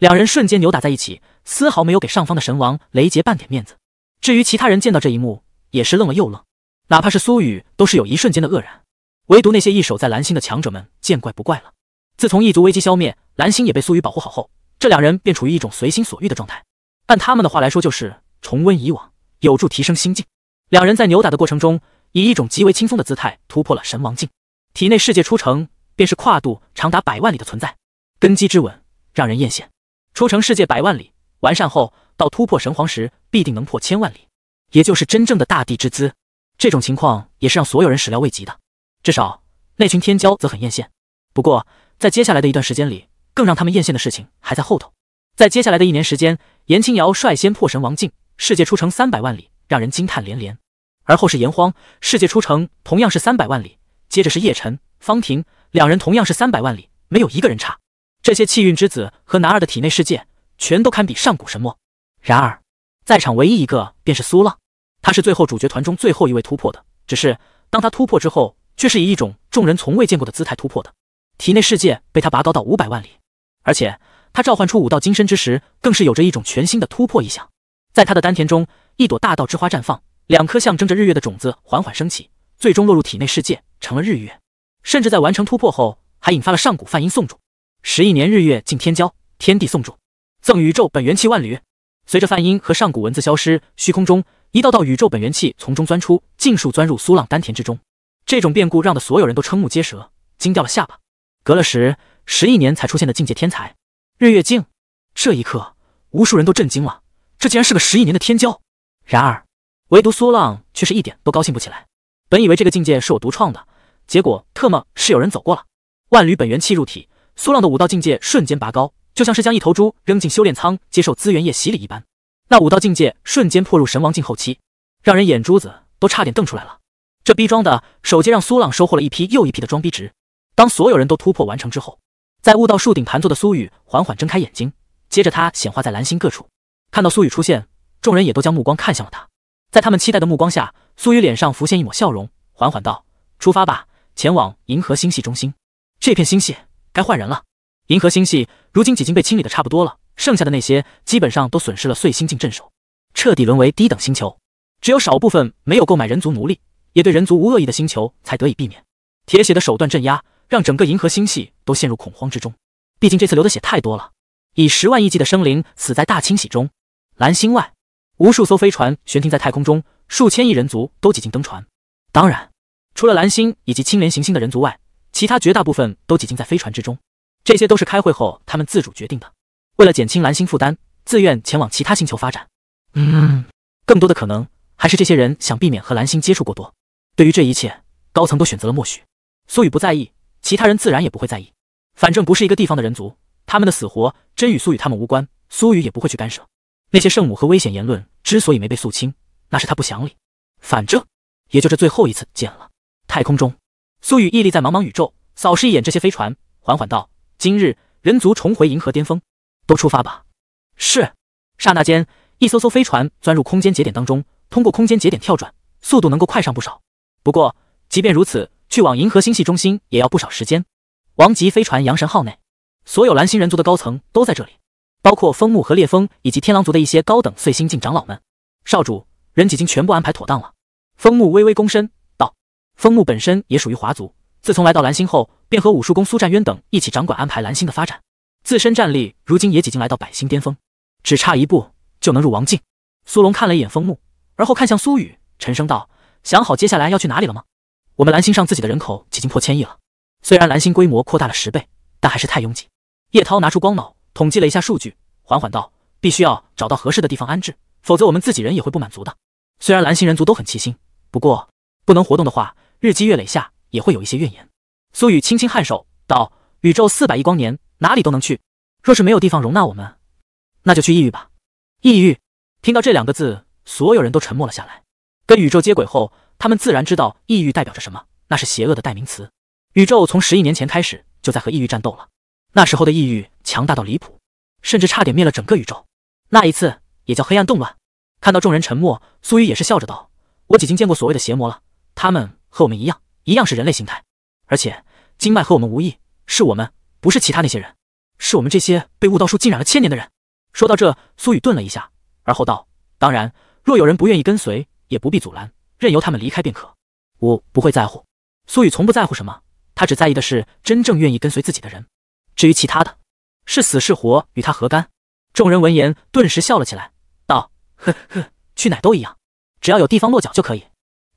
两人瞬间扭打在一起，丝毫没有给上方的神王雷杰半点面子。至于其他人见到这一幕，也是愣了又愣，哪怕是苏雨，都是有一瞬间的愕然。唯独那些一手在蓝星的强者们见怪不怪了。自从异族危机消灭，蓝星也被苏雨保护好后，这两人便处于一种随心所欲的状态。按他们的话来说，就是重温以往，有助提升心境。两人在扭打的过程中，以一种极为轻松的姿态突破了神王境，体内世界出城，便是跨度长达百万里的存在。根基之稳，让人艳羡。出城世界百万里，完善后到突破神皇时，必定能破千万里，也就是真正的大地之姿。这种情况也是让所有人始料未及的，至少那群天骄则很艳羡。不过，在接下来的一段时间里，更让他们艳羡的事情还在后头。在接下来的一年时间，颜青瑶率先破神王境，世界出城三百万里，让人惊叹连连。而后是炎荒，世界出城同样是三百万里，接着是叶辰、方婷两人同样是三百万里，没有一个人差。这些气运之子和男二的体内世界，全都堪比上古神魔。然而，在场唯一一个便是苏浪，他是最后主角团中最后一位突破的。只是当他突破之后，却是以一种众人从未见过的姿态突破的。体内世界被他拔高到五百万里，而且他召唤出五道金身之时，更是有着一种全新的突破意象。在他的丹田中，一朵大道之花绽放，两颗象征着日月的种子缓缓升起，最终落入体内世界，成了日月。甚至在完成突破后，还引发了上古梵音颂主。十亿年日月尽天骄，天地送祝，赠宇宙本元气万缕。随着梵音和上古文字消失，虚空中一道道宇宙本元气从中钻出，尽数钻入苏浪丹田之中。这种变故让的所有人都瞠目结舌，惊掉了下巴。隔了十十亿年才出现的境界天才，日月镜，这一刻，无数人都震惊了。这竟然是个十亿年的天骄。然而，唯独苏浪却是一点都高兴不起来。本以为这个境界是我独创的，结果特么是有人走过了。万缕本元气入体。苏浪的武道境界瞬间拔高，就像是将一头猪扔进修炼舱接受资源液洗礼一般，那武道境界瞬间破入神王境后期，让人眼珠子都差点瞪出来了。这逼装的，首阶让苏浪收获了一批又一批的装逼值。当所有人都突破完成之后，在悟道树顶盘坐的苏雨缓缓睁开眼睛，接着他显化在蓝星各处。看到苏雨出现，众人也都将目光看向了他。在他们期待的目光下，苏雨脸上浮现一抹笑容，缓缓道：“出发吧，前往银河星系中心，这片星系。”该换人了。银河星系如今已经被清理的差不多了，剩下的那些基本上都损失了碎星境镇守，彻底沦为低等星球。只有少部分没有购买人族奴隶，也对人族无恶意的星球才得以避免。铁血的手段镇压，让整个银河星系都陷入恐慌之中。毕竟这次流的血太多了，以十万亿计的生灵死在大清洗中。蓝星外，无数艘飞船悬停在太空中，数千亿人族都几经登船。当然，除了蓝星以及青莲行星的人族外。其他绝大部分都挤进在飞船之中，这些都是开会后他们自主决定的。为了减轻蓝星负担，自愿前往其他星球发展。嗯，更多的可能还是这些人想避免和蓝星接触过多。对于这一切，高层都选择了默许。苏雨不在意，其他人自然也不会在意。反正不是一个地方的人族，他们的死活真与苏雨他们无关，苏雨也不会去干涉。那些圣母和危险言论之所以没被肃清，那是他不想理。反正也就这最后一次见了。太空中。苏雨屹立在茫茫宇宙，扫视一眼这些飞船，缓缓道：“今日人族重回银河巅峰，都出发吧。”是。刹那间，一艘艘飞船钻入空间节点当中，通过空间节点跳转，速度能够快上不少。不过，即便如此，去往银河星系中心也要不少时间。王级飞船“阳神号”内，所有蓝星人族的高层都在这里，包括风木和烈风，以及天狼族的一些高等碎星境长老们。少主人已经全部安排妥当了。风木微微躬身。枫木本身也属于华族，自从来到蓝星后，便和武术宫苏战渊等一起掌管安排蓝星的发展。自身战力如今也已经来到百星巅峰，只差一步就能入王境。苏龙看了一眼枫木，而后看向苏雨，沉声道：“想好接下来要去哪里了吗？我们蓝星上自己的人口已经破千亿了，虽然蓝星规模扩大了十倍，但还是太拥挤。”叶涛拿出光脑，统计了一下数据，缓缓道：“必须要找到合适的地方安置，否则我们自己人也会不满足的。虽然蓝星人族都很齐心，不过不能活动的话。”日积月累下，也会有一些怨言。苏雨轻轻颔首，道：“宇宙四百亿光年，哪里都能去。若是没有地方容纳我们，那就去异域吧。”异域。听到这两个字，所有人都沉默了下来。跟宇宙接轨后，他们自然知道异域代表着什么，那是邪恶的代名词。宇宙从十亿年前开始就在和异域战斗了。那时候的异域强大到离谱，甚至差点灭了整个宇宙。那一次也叫黑暗动乱。看到众人沉默，苏雨也是笑着道：“我已经见过所谓的邪魔了，他们……”和我们一样，一样是人类形态，而且经脉和我们无异，是我们，不是其他那些人，是我们这些被悟道术浸染了千年的人。说到这，苏雨顿了一下，而后道：“当然，若有人不愿意跟随，也不必阻拦，任由他们离开便可，我不会在乎。”苏雨从不在乎什么，他只在意的是真正愿意跟随自己的人。至于其他的，是死是活，与他何干？众人闻言顿时笑了起来，道：“呵呵，去哪都一样，只要有地方落脚就可以。”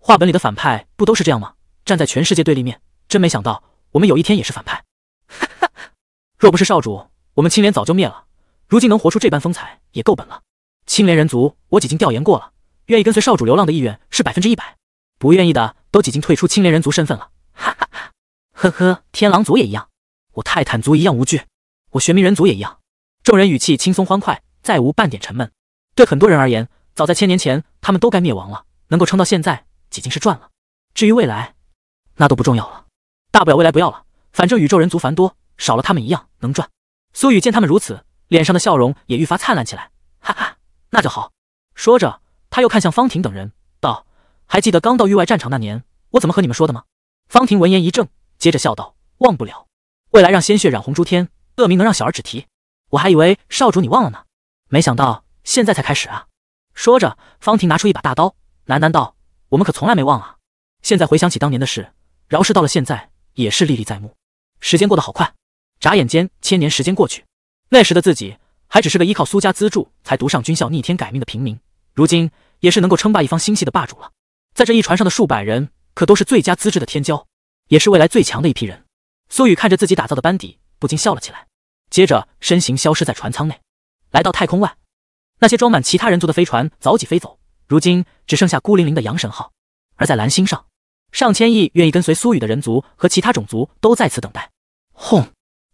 话本里的反派不都是这样吗？站在全世界对立面，真没想到我们有一天也是反派。哈哈，若不是少主，我们青莲早就灭了。如今能活出这般风采，也够本了。青莲人族，我已经调研过了，愿意跟随少主流浪的意愿是百分之一百，不愿意的都已经退出青莲人族身份了。哈哈哈，呵呵，天狼族也一样，我泰坦族一样无惧，我玄冥人族也一样。众人语气轻松欢快，再无半点沉闷。对很多人而言，早在千年前，他们都该灭亡了，能够撑到现在。已经是赚了，至于未来，那都不重要了。大不了未来不要了，反正宇宙人族繁多，少了他们一样能赚。苏雨见他们如此，脸上的笑容也愈发灿烂起来。哈哈，那就好。说着，他又看向方婷等人，道：“还记得刚到域外战场那年，我怎么和你们说的吗？”方婷闻言一怔，接着笑道：“忘不了，未来让鲜血染红诸天，恶名能让小儿止啼。我还以为少主你忘了呢，没想到现在才开始啊。”说着，方婷拿出一把大刀，喃喃道。我们可从来没忘啊！现在回想起当年的事，饶是到了现在，也是历历在目。时间过得好快，眨眼间千年时间过去。那时的自己还只是个依靠苏家资助才读上军校、逆天改命的平民，如今也是能够称霸一方星系的霸主了。在这一船上的数百人，可都是最佳资质的天骄，也是未来最强的一批人。苏雨看着自己打造的班底，不禁笑了起来。接着身形消失在船舱内，来到太空外，那些装满其他人族的飞船早已飞走。如今只剩下孤零零的阳神号，而在蓝星上，上千亿愿意跟随苏雨的人族和其他种族都在此等待。轰！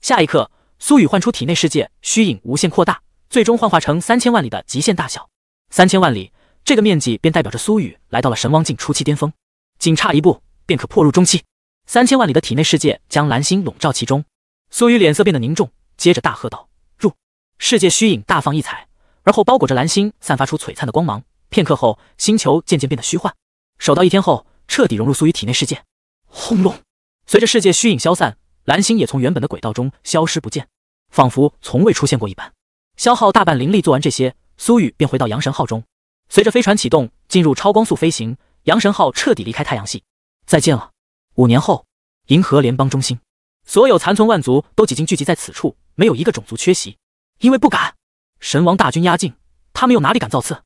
下一刻，苏雨唤出体内世界虚影，无限扩大，最终幻化成三千万里的极限大小。三千万里，这个面积便代表着苏雨来到了神王境初期巅峰，仅差一步便可破入中期。三千万里的体内世界将蓝星笼罩其中，苏雨脸色变得凝重，接着大喝道：“入！”世界虚影大放异彩，而后包裹着蓝星，散发出璀璨的光芒。片刻后，星球渐渐变得虚幻，守到一天后，彻底融入苏雨体内世界。轰隆，随着世界虚影消散，蓝星也从原本的轨道中消失不见，仿佛从未出现过一般。消耗大半灵力做完这些，苏雨便回到阳神号中。随着飞船启动，进入超光速飞行，阳神号彻底离开太阳系。再见了。五年后，银河联邦中心，所有残存万族都已经聚集在此处，没有一个种族缺席，因为不敢。神王大军压境，他们又哪里敢造次？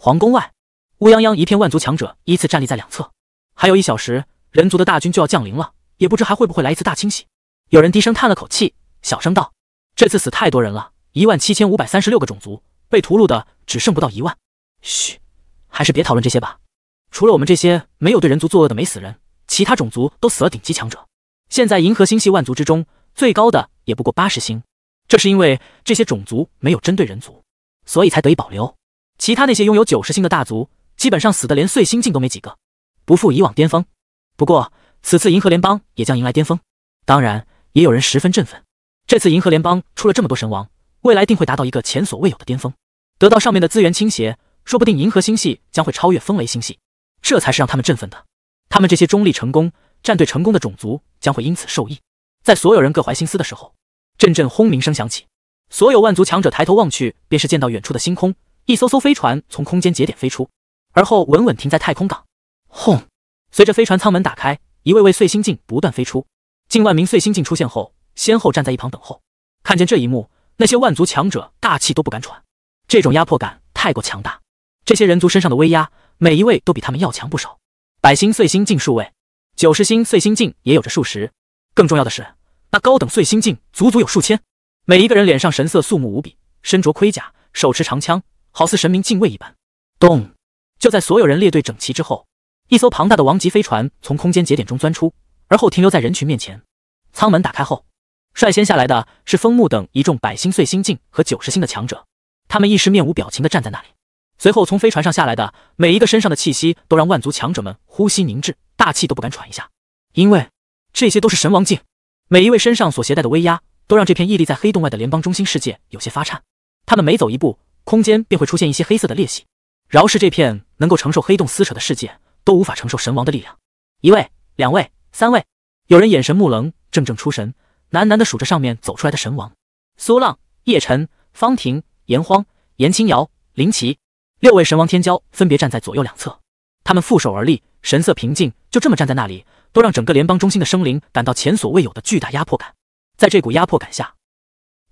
皇宫外，乌泱泱一片万族强者依次站立在两侧。还有一小时，人族的大军就要降临了，也不知还会不会来一次大清洗。有人低声叹了口气，小声道：“这次死太多人了，一万七千五百三十六个种族被屠戮的，只剩不到一万。”嘘，还是别讨论这些吧。除了我们这些没有对人族作恶的没死人，其他种族都死了顶级强者。现在银河星系万族之中最高的也不过八十星，这是因为这些种族没有针对人族，所以才得以保留。其他那些拥有九十星的大族，基本上死的连碎星境都没几个，不复以往巅峰。不过，此次银河联邦也将迎来巅峰。当然，也有人十分振奋，这次银河联邦出了这么多神王，未来定会达到一个前所未有的巅峰，得到上面的资源倾斜，说不定银河星系将会超越风雷星系，这才是让他们振奋的。他们这些中立成功、战队成功的种族将会因此受益。在所有人各怀心思的时候，阵阵轰鸣声响起，所有万族强者抬头望去，便是见到远处的星空。一艘艘飞船从空间节点飞出，而后稳稳停在太空港。轰！随着飞船舱门打开，一位位碎星镜不断飞出。近万名碎星镜出现后，先后站在一旁等候。看见这一幕，那些万族强者大气都不敢喘，这种压迫感太过强大。这些人族身上的威压，每一位都比他们要强不少。百星碎星镜数位，九十星碎星镜也有着数十。更重要的是，那高等碎星镜足足有数千。每一个人脸上神色肃穆无比，身着盔甲，手持长枪。好似神明敬畏一般，咚！就在所有人列队整齐之后，一艘庞大的王级飞船从空间节点中钻出，而后停留在人群面前。舱门打开后，率先下来的是风木等一众百星碎星境和九十星的强者，他们一时面无表情的站在那里。随后从飞船上下来的每一个身上的气息，都让万族强者们呼吸凝滞，大气都不敢喘一下，因为这些都是神王境，每一位身上所携带的威压，都让这片屹立在黑洞外的联邦中心世界有些发颤。他们每走一步。空间便会出现一些黑色的裂隙，饶是这片能够承受黑洞撕扯的世界，都无法承受神王的力量。一位、两位、三位，有人眼神木棱，怔怔出神，喃喃地数着上面走出来的神王：苏浪、叶晨、方婷、炎荒、炎青瑶、林奇。六位神王天骄分别站在左右两侧，他们负手而立，神色平静，就这么站在那里，都让整个联邦中心的生灵感到前所未有的巨大压迫感。在这股压迫感下，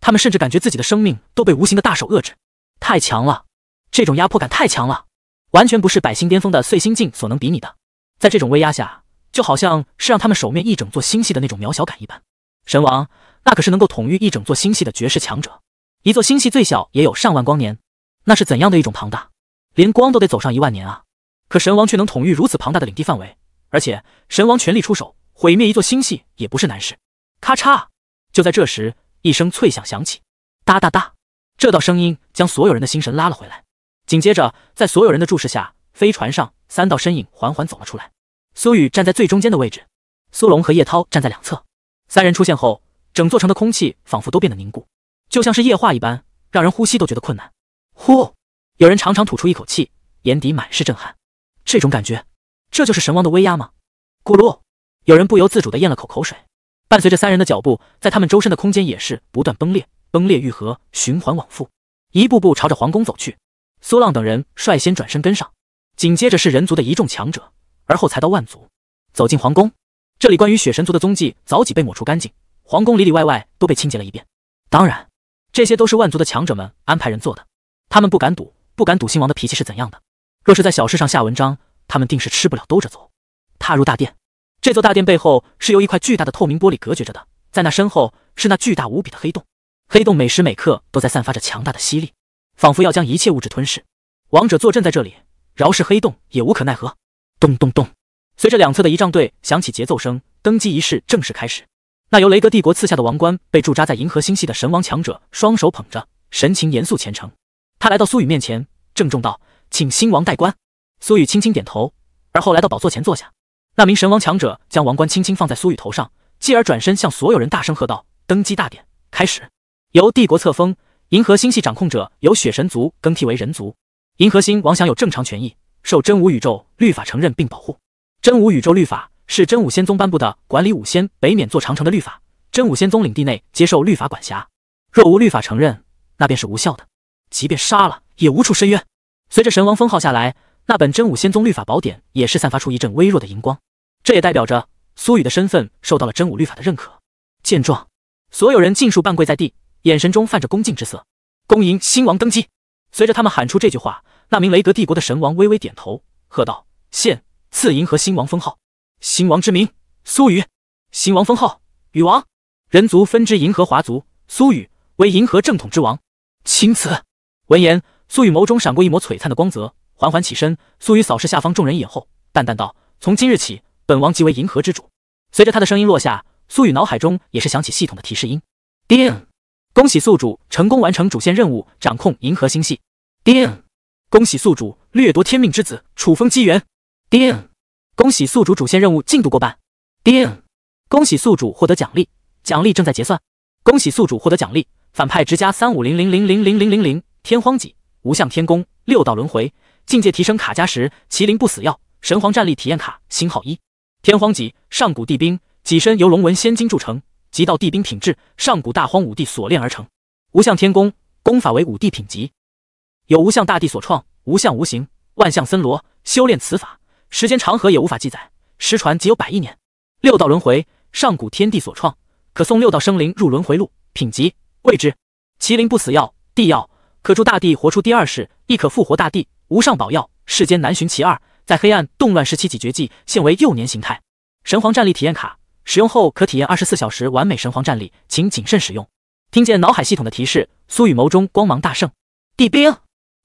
他们甚至感觉自己的生命都被无形的大手遏制。太强了，这种压迫感太强了，完全不是百星巅峰的碎星境所能比拟的。在这种威压下，就好像是让他们守灭一整座星系的那种渺小感一般。神王，那可是能够统御一整座星系的绝世强者。一座星系最小也有上万光年，那是怎样的一种庞大，连光都得走上一万年啊！可神王却能统御如此庞大的领地范围，而且神王全力出手，毁灭一座星系也不是难事。咔嚓！就在这时，一声脆响响起，哒哒哒。这道声音将所有人的心神拉了回来。紧接着，在所有人的注视下，飞船上三道身影缓缓走了出来。苏雨站在最中间的位置，苏龙和叶涛站在两侧。三人出现后，整座城的空气仿佛都变得凝固，就像是液化一般，让人呼吸都觉得困难。呼，有人长长吐出一口气，眼底满是震撼。这种感觉，这就是神王的威压吗？咕噜，有人不由自主的咽了口口水。伴随着三人的脚步，在他们周身的空间也是不断崩裂。崩裂愈合，循环往复，一步步朝着皇宫走去。苏浪等人率先转身跟上，紧接着是人族的一众强者，而后才到万族。走进皇宫，这里关于雪神族的踪迹早已被抹除干净，皇宫里里外外都被清洁了一遍。当然，这些都是万族的强者们安排人做的，他们不敢赌，不敢赌新王的脾气是怎样的。若是在小事上下文章，他们定是吃不了兜着走。踏入大殿，这座大殿背后是由一块巨大的透明玻璃隔绝着的，在那身后是那巨大无比的黑洞。黑洞每时每刻都在散发着强大的吸力，仿佛要将一切物质吞噬。王者坐镇在这里，饶是黑洞也无可奈何。咚咚咚，随着两侧的仪仗队响起节奏声，登基仪式正式开始。那由雷格帝国赐下的王冠被驻扎在银河星系的神王强者双手捧着，神情严肃虔诚。他来到苏雨面前，郑重道：“请新王戴冠。”苏雨轻轻点头，而后来到宝座前坐下。那名神王强者将王冠轻轻放在苏雨头上，继而转身向所有人大声喝道：“登基大典开始！”由帝国册封，银河星系掌控者由血神族更替为人族，银河星王享有正常权益，受真武宇宙律法承认并保护。真武宇宙律法是真武仙宗颁布的管理五仙北冕座长城的律法，真武仙宗领地内接受律法管辖，若无律法承认，那便是无效的，即便杀了也无处申冤。随着神王封号下来，那本真武仙宗律法宝典也是散发出一阵微弱的荧光，这也代表着苏雨的身份受到了真武律法的认可。见状，所有人尽数半跪在地。眼神中泛着恭敬之色，恭迎新王登基。随着他们喊出这句话，那名雷格帝国的神王微微点头，喝道：“现赐银河新王封号，新王之名苏雨，新王封号禹王。人族分支银河华族，苏雨为银河正统之王，钦此。闻言，苏雨眸中闪过一抹璀璨的光泽，缓缓起身。苏雨扫视下方众人一眼后，淡淡道：“从今日起，本王即为银河之主。”随着他的声音落下，苏雨脑海中也是响起系统的提示音：叮。恭喜宿主成功完成主线任务，掌控银河星系。叮，恭喜宿主掠夺天命之子楚风机缘。叮，恭喜宿主主线任务进度过半。叮，恭喜宿主获得奖励，奖励正在结算。恭喜宿主获得奖励，反派直加三五零零零零零零零零天荒戟、无相天宫、六道轮回境界提升卡加十、麒麟不死药、神皇战力体验卡星号一、天荒戟、上古帝兵，戟身由龙纹仙金铸成。极道地兵品质，上古大荒五帝所炼而成。无相天宫功法为五帝品级，有无相大帝所创。无相无形，万象森罗。修炼此法，时间长河也无法记载，失传即有百亿年。六道轮回，上古天地所创，可送六道生灵入轮回路，品级未知。麒麟不死药，地药，可助大帝活出第二世，亦可复活大帝。无上宝药，世间难寻其二。在黑暗动乱时期几绝迹，现为幼年形态。神皇战力体验卡。使用后可体验二十四小时完美神皇战力，请谨慎使用。听见脑海系统的提示，苏雨眸中光芒大盛。地兵、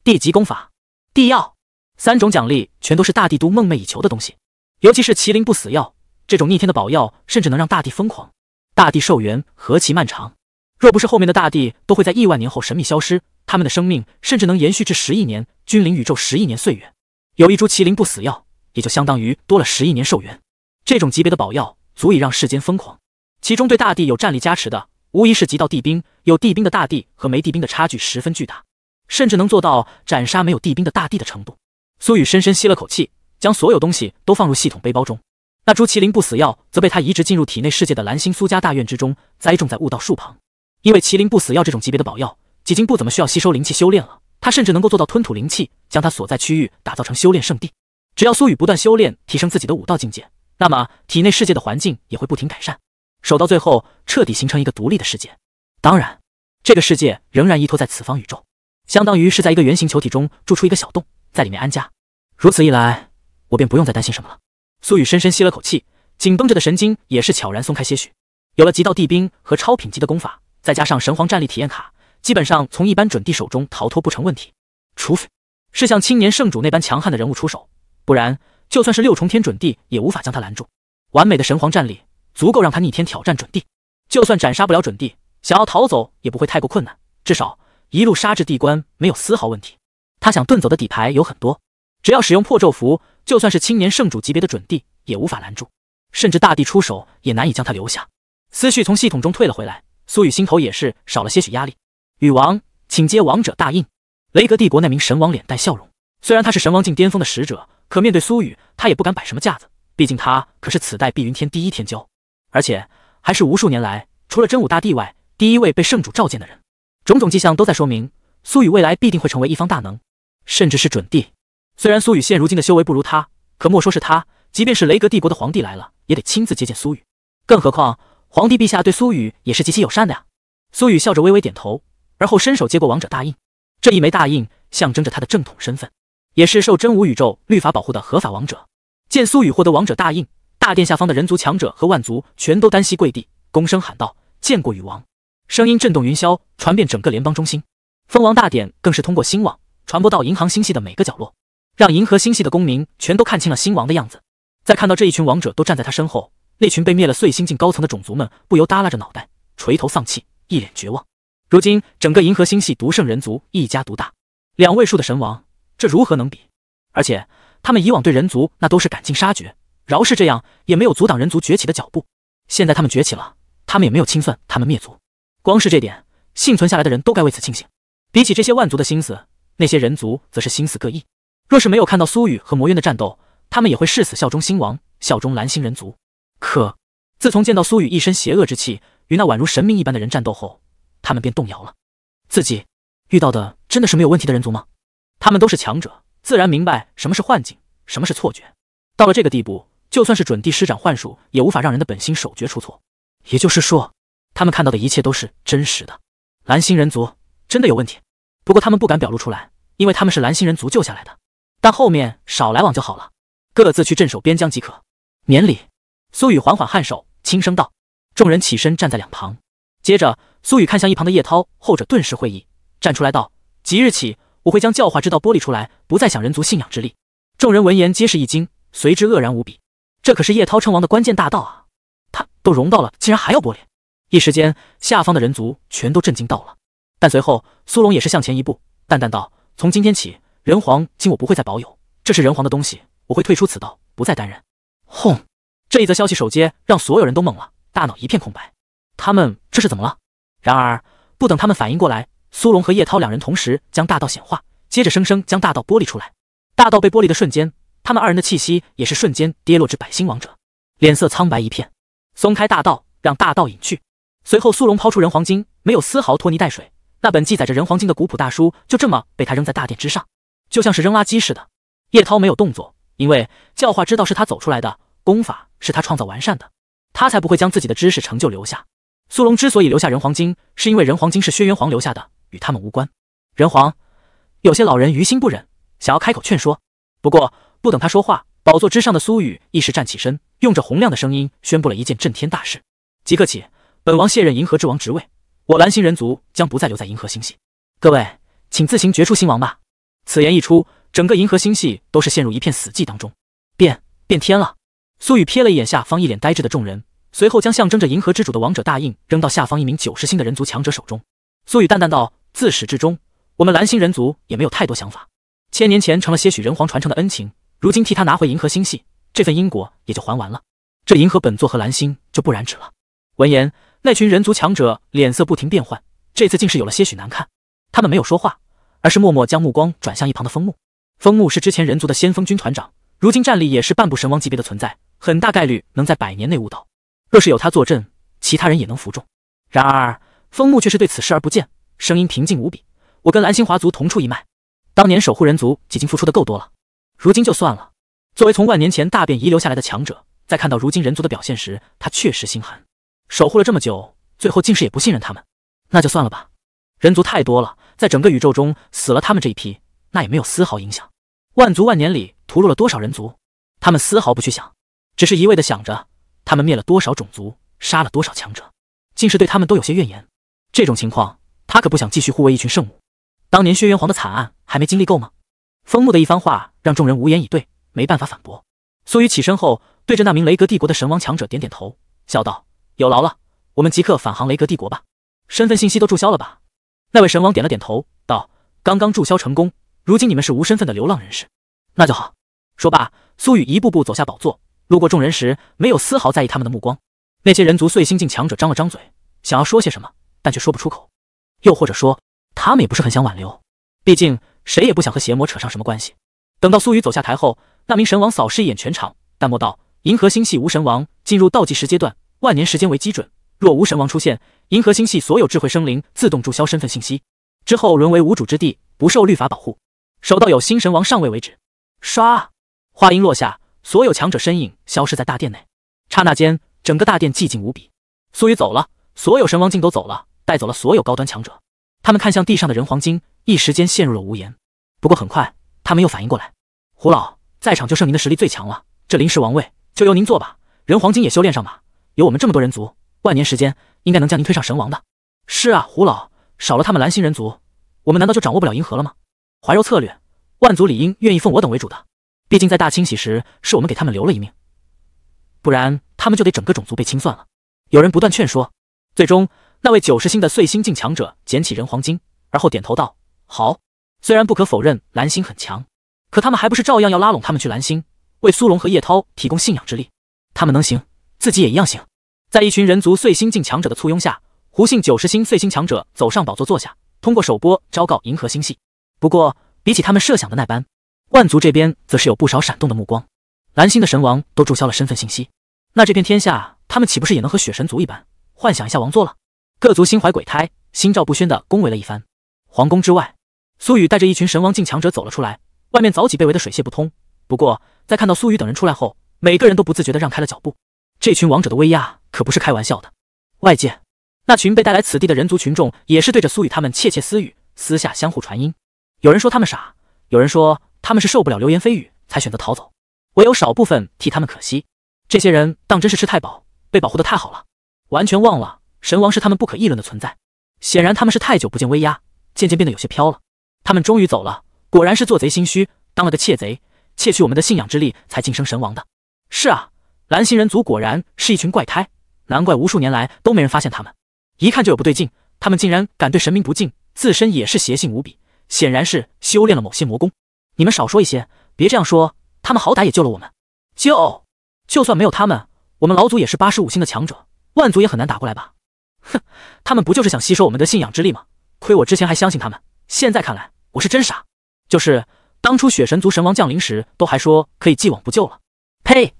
地级功法、地药三种奖励，全都是大帝都梦寐以求的东西。尤其是麒麟不死药，这种逆天的宝药，甚至能让大帝疯狂。大地寿元何其漫长，若不是后面的大地都会在亿万年后神秘消失，他们的生命甚至能延续至十亿年，君临宇宙十亿年岁月。有一株麒麟不死药，也就相当于多了十亿年寿元。这种级别的宝药。足以让世间疯狂。其中对大地有战力加持的，无疑是极道地兵。有地兵的大地和没地兵的差距十分巨大，甚至能做到斩杀没有地兵的大地的程度。苏雨深深吸了口气，将所有东西都放入系统背包中。那朱麒麟不死药则被他移植进入体内世界的蓝星苏家大院之中，栽种在悟道树旁。因为麒麟不死药这种级别的宝药，已经不怎么需要吸收灵气修炼了。他甚至能够做到吞吐灵气，将他所在区域打造成修炼圣地。只要苏雨不断修炼，提升自己的武道境界。那么，体内世界的环境也会不停改善，守到最后，彻底形成一个独立的世界。当然，这个世界仍然依托在此方宇宙，相当于是在一个圆形球体中筑出一个小洞，在里面安家。如此一来，我便不用再担心什么了。苏雨深深吸了口气，紧绷着的神经也是悄然松开些许。有了极道地兵和超品级的功法，再加上神皇战力体验卡，基本上从一般准帝手中逃脱不成问题。除非是像青年圣主那般强悍的人物出手，不然。就算是六重天准地也无法将他拦住，完美的神皇战力足够让他逆天挑战准地。就算斩杀不了准帝，想要逃走也不会太过困难，至少一路杀至帝关没有丝毫问题。他想遁走的底牌有很多，只要使用破咒符，就算是青年圣主级别的准地也无法拦住，甚至大帝出手也难以将他留下。思绪从系统中退了回来，苏雨心头也是少了些许压力。禹王，请接王者大印。雷格帝国那名神王脸带笑容，虽然他是神王境巅峰的使者。可面对苏雨，他也不敢摆什么架子，毕竟他可是此代碧云天第一天骄，而且还是无数年来除了真武大帝外第一位被圣主召见的人。种种迹象都在说明，苏雨未来必定会成为一方大能，甚至是准帝。虽然苏雨现如今的修为不如他，可莫说是他，即便是雷格帝国的皇帝来了，也得亲自接见苏雨。更何况，皇帝陛下对苏雨也是极其友善的呀。苏雨笑着微微点头，而后伸手接过王者大印。这一枚大印象征着他的正统身份。也是受真武宇宙律法保护的合法王者。见苏雨获得王者大印，大殿下方的人族强者和万族全都单膝跪地，躬身喊道：“见过禹王！”声音震动云霄，传遍整个联邦中心。封王大典更是通过星网传播到银河星系的每个角落，让银河星系的公民全都看清了星王的样子。在看到这一群王者都站在他身后，那群被灭了碎星境高层的种族们不由耷拉着脑袋，垂头丧气，一脸绝望。如今，整个银河星系独胜人族一家独大，两位数的神王。这如何能比？而且他们以往对人族那都是赶尽杀绝，饶是这样，也没有阻挡人族崛起的脚步。现在他们崛起了，他们也没有清算他们灭族。光是这点，幸存下来的人都该为此庆幸。比起这些万族的心思，那些人族则是心思各异。若是没有看到苏雨和魔渊的战斗，他们也会誓死效忠新王，效忠蓝星人族。可自从见到苏雨一身邪恶之气，与那宛如神明一般的人战斗后，他们便动摇了。自己遇到的真的是没有问题的人族吗？他们都是强者，自然明白什么是幻境，什么是错觉。到了这个地步，就算是准帝施展幻术，也无法让人的本心、手觉出错。也就是说，他们看到的一切都是真实的。蓝星人族真的有问题，不过他们不敢表露出来，因为他们是蓝星人族救下来的。但后面少来往就好了，各自去镇守边疆即可。免礼。苏雨缓缓颔首，轻声道：“众人起身，站在两旁。”接着，苏雨看向一旁的叶涛，后者顿时会意，站出来道：“即日起。”我会将教化之道剥离出来，不再想人族信仰之力。众人闻言皆是一惊，随之愕然无比。这可是叶涛称王的关键大道啊！他都融到了，竟然还要剥离？一时间，下方的人族全都震惊到了。但随后，苏龙也是向前一步，淡淡道：“从今天起，人皇今我不会再保有，这是人皇的东西，我会退出此道，不再担任。”轰！这一则消息首接，让所有人都懵了，大脑一片空白。他们这是怎么了？然而，不等他们反应过来。苏龙和叶涛两人同时将大道显化，接着生生将大道剥离出来。大道被剥离的瞬间，他们二人的气息也是瞬间跌落至百星王者，脸色苍白一片。松开大道，让大道隐去。随后，苏龙抛出《人黄金，没有丝毫拖泥带水。那本记载着《人黄金的古朴大书，就这么被他扔在大殿之上，就像是扔垃圾似的。叶涛没有动作，因为教化之道是他走出来的，功法是他创造完善的，他才不会将自己的知识成就留下。苏龙之所以留下《人黄金，是因为《人黄金是轩辕皇留下的。与他们无关。人皇，有些老人于心不忍，想要开口劝说，不过不等他说话，宝座之上的苏雨一时站起身，用着洪亮的声音宣布了一件震天大事：即刻起，本王卸任银河之王职位，我蓝星人族将不再留在银河星系。各位，请自行决出新王吧。此言一出，整个银河星系都是陷入一片死寂当中。变变天了！苏雨瞥了一眼下方一脸呆滞的众人，随后将象征着银河之主的王者大印扔到下方一名九十星的人族强者手中。苏雨淡淡道。自始至终，我们蓝星人族也没有太多想法。千年前成了些许人皇传承的恩情，如今替他拿回银河星系，这份因果也就还完了。这银河本座和蓝星就不染指了。闻言，那群人族强者脸色不停变换，这次竟是有了些许难看。他们没有说话，而是默默将目光转向一旁的风木。风木是之前人族的先锋军团长，如今战力也是半步神王级别的存在，很大概率能在百年内悟道。若是有他坐镇，其他人也能服众。然而风木却是对此视而不见。声音平静无比。我跟蓝星华族同出一脉，当年守护人族，已经付出的够多了。如今就算了。作为从万年前大变遗留下来的强者，在看到如今人族的表现时，他确实心寒。守护了这么久，最后竟是也不信任他们。那就算了吧。人族太多了，在整个宇宙中死了他们这一批，那也没有丝毫影响。万族万年里屠戮了多少人族？他们丝毫不去想，只是一味的想着他们灭了多少种族，杀了多少强者，竟是对他们都有些怨言。这种情况。他可不想继续护卫一群圣母，当年轩辕皇的惨案还没经历够吗？风木的一番话让众人无言以对，没办法反驳。苏雨起身后，对着那名雷格帝国的神王强者点点头，笑道：“有劳了，我们即刻返航雷格帝国吧。身份信息都注销了吧？”那位神王点了点头，道：“刚刚注销成功，如今你们是无身份的流浪人士，那就好。”说罢，苏雨一步步走下宝座，路过众人时，没有丝毫在意他们的目光。那些人族碎星境强者张了张嘴，想要说些什么，但却说不出口。又或者说，他们也不是很想挽留，毕竟谁也不想和邪魔扯上什么关系。等到苏雨走下台后，那名神王扫视一眼全场，淡漠道：“银河星系无神王进入倒计时阶段，万年时间为基准，若无神王出现，银河星系所有智慧生灵自动注销身份信息，之后沦为无主之地，不受律法保护，守到有新神王上位为止。”唰，话音落下，所有强者身影消失在大殿内，刹那间，整个大殿寂静无比。苏雨走了，所有神王竟都走了。带走了所有高端强者，他们看向地上的人黄金，一时间陷入了无言。不过很快，他们又反应过来，胡老在场就剩您的实力最强了，这临时王位就由您坐吧。人黄金也修炼上吧，有我们这么多人族，万年时间应该能将您推上神王的。是啊，胡老，少了他们蓝星人族，我们难道就掌握不了银河了吗？怀柔策略，万族理应愿意奉我等为主。的，毕竟在大清洗时，是我们给他们留了一命，不然他们就得整个种族被清算了。有人不断劝说，最终。那位九十星的碎星境强者捡起人黄金，而后点头道：“好。虽然不可否认蓝星很强，可他们还不是照样要拉拢他们去蓝星，为苏龙和叶涛提供信仰之力？他们能行，自己也一样行。”在一群人族碎星境强者的簇拥下，胡姓九十星碎星强者走上宝座坐下，通过首播昭告银河星系。不过，比起他们设想的那般，万族这边则是有不少闪动的目光。蓝星的神王都注销了身份信息，那这片天下他们岂不是也能和雪神族一般，幻想一下王座了？各族心怀鬼胎，心照不宣的恭维了一番。皇宫之外，苏雨带着一群神王境强者走了出来。外面早已被围得水泄不通。不过，在看到苏雨等人出来后，每个人都不自觉地让开了脚步。这群王者的威压可不是开玩笑的。外界那群被带来此地的人族群众，也是对着苏雨他们窃窃私语，私下相互传音。有人说他们傻，有人说他们是受不了流言蜚语才选择逃走。唯有少部分替他们可惜。这些人当真是吃太饱，被保护的太好了，完全忘了。神王是他们不可议论的存在，显然他们是太久不见威压，渐渐变得有些飘了。他们终于走了，果然是做贼心虚，当了个窃贼，窃取我们的信仰之力才晋升神王的。是啊，蓝星人族果然是一群怪胎，难怪无数年来都没人发现他们。一看就有不对劲，他们竟然敢对神明不敬，自身也是邪性无比，显然是修炼了某些魔功。你们少说一些，别这样说，他们好歹也救了我们。救，就算没有他们，我们老祖也是八十五星的强者，万族也很难打过来吧。哼，他们不就是想吸收我们的信仰之力吗？亏我之前还相信他们，现在看来我是真傻。就是当初雪神族神王降临时，都还说可以既往不咎了。呸，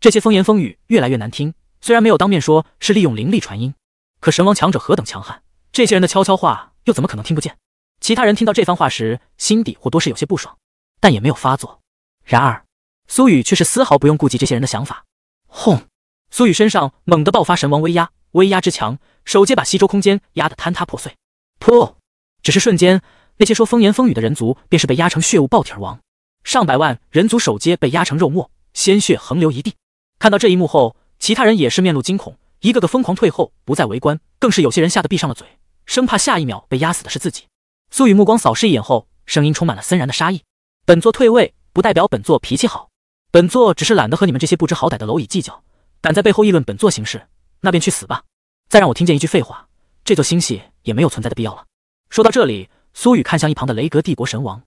这些风言风语越来越难听。虽然没有当面说是利用灵力传音，可神王强者何等强悍，这些人的悄悄话又怎么可能听不见？其他人听到这番话时，心底或多是有些不爽，但也没有发作。然而，苏雨却是丝毫不用顾及这些人的想法。轰！苏雨身上猛地爆发神王威压。威压之强，首接把西周空间压得坍塌破碎。噗！只是瞬间，那些说风言风语的人族便是被压成血雾爆体而亡。上百万人族首接被压成肉末，鲜血横流一地。看到这一幕后，其他人也是面露惊恐，一个个疯狂退后，不再围观，更是有些人吓得闭上了嘴，生怕下一秒被压死的是自己。苏雨目光扫视一眼后，声音充满了森然的杀意：“本座退位，不代表本座脾气好。本座只是懒得和你们这些不知好歹的蝼蚁计较。敢在背后议论本座行事。”那便去死吧！再让我听见一句废话，这座星系也没有存在的必要了。说到这里，苏雨看向一旁的雷格帝国神王，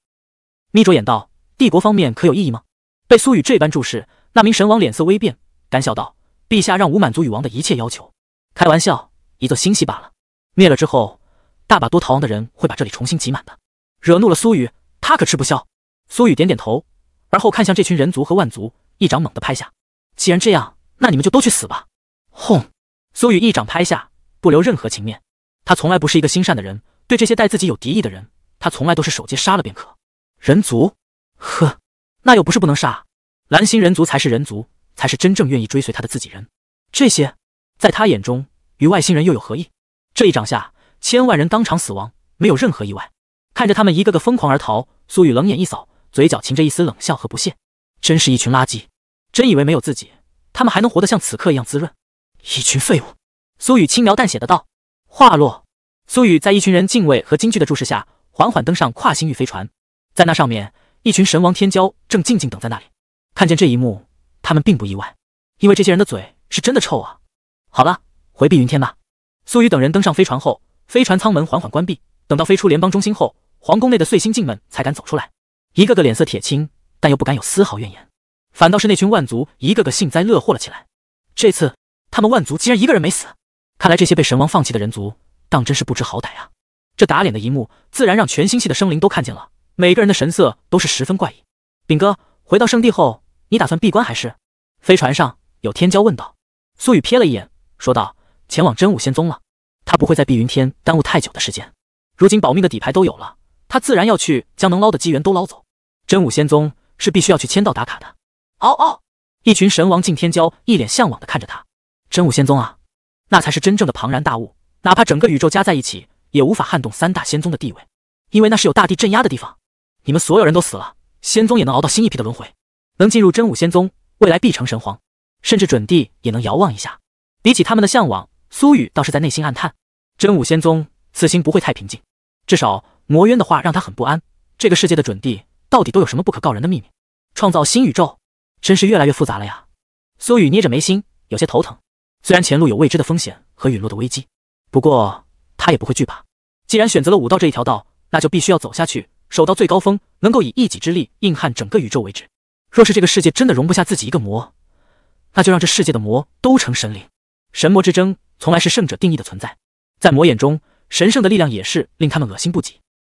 眯着眼道：“帝国方面可有异议吗？”被苏雨这般注视，那名神王脸色微变，干笑道：“陛下让吾满足禹王的一切要求，开玩笑，一座星系罢了，灭了之后，大把多逃亡的人会把这里重新挤满的。惹怒了苏雨，他可吃不消。”苏雨点点头，而后看向这群人族和万族，一掌猛地拍下：“既然这样，那你们就都去死吧！”轰。苏雨一掌拍下，不留任何情面。他从来不是一个心善的人，对这些待自己有敌意的人，他从来都是手接杀了便可。人族，呵，那又不是不能杀。蓝星人族才是人族，才是真正愿意追随他的自己人。这些，在他眼中，与外星人又有何异？这一掌下，千万人当场死亡，没有任何意外。看着他们一个个疯狂而逃，苏雨冷眼一扫，嘴角噙着一丝冷笑和不屑。真是一群垃圾，真以为没有自己，他们还能活得像此刻一样滋润？一群废物，苏雨轻描淡写的道。话落，苏雨在一群人敬畏和惊惧的注视下，缓缓登上跨星域飞船。在那上面，一群神王天骄正静静等在那里。看见这一幕，他们并不意外，因为这些人的嘴是真的臭啊。好了，回避云天吧。苏雨等人登上飞船后，飞船舱门缓缓关闭。等到飞出联邦中心后，皇宫内的碎星镜们才敢走出来，一个个脸色铁青，但又不敢有丝毫怨言，反倒是那群万族一个个幸灾乐祸了起来。这次。他们万族竟然一个人没死，看来这些被神王放弃的人族，当真是不知好歹啊！这打脸的一幕，自然让全星系的生灵都看见了，每个人的神色都是十分怪异。炳哥，回到圣地后，你打算闭关还是？飞船上，有天骄问道。苏雨瞥了一眼，说道：“前往真武仙宗了，他不会在碧云天耽误太久的时间。如今保命的底牌都有了，他自然要去将能捞的机缘都捞走。真武仙宗是必须要去签到打卡的。”嗷嗷！一群神王境天骄一脸向往的看着他。真武仙宗啊，那才是真正的庞然大物，哪怕整个宇宙加在一起，也无法撼动三大仙宗的地位。因为那是有大地镇压的地方。你们所有人都死了，仙宗也能熬到新一批的轮回。能进入真武仙宗，未来必成神皇，甚至准帝也能遥望一下。比起他们的向往，苏雨倒是在内心暗叹：真武仙宗此行不会太平静，至少魔渊的话让他很不安。这个世界的准帝到底都有什么不可告人的秘密？创造新宇宙，真是越来越复杂了呀。苏雨捏着眉心，有些头疼。虽然前路有未知的风险和陨落的危机，不过他也不会惧怕。既然选择了武道这一条道，那就必须要走下去，守到最高峰，能够以一己之力硬撼整个宇宙为止。若是这个世界真的容不下自己一个魔，那就让这世界的魔都成神灵。神魔之争从来是圣者定义的存在，在魔眼中，神圣的力量也是令他们恶心不已。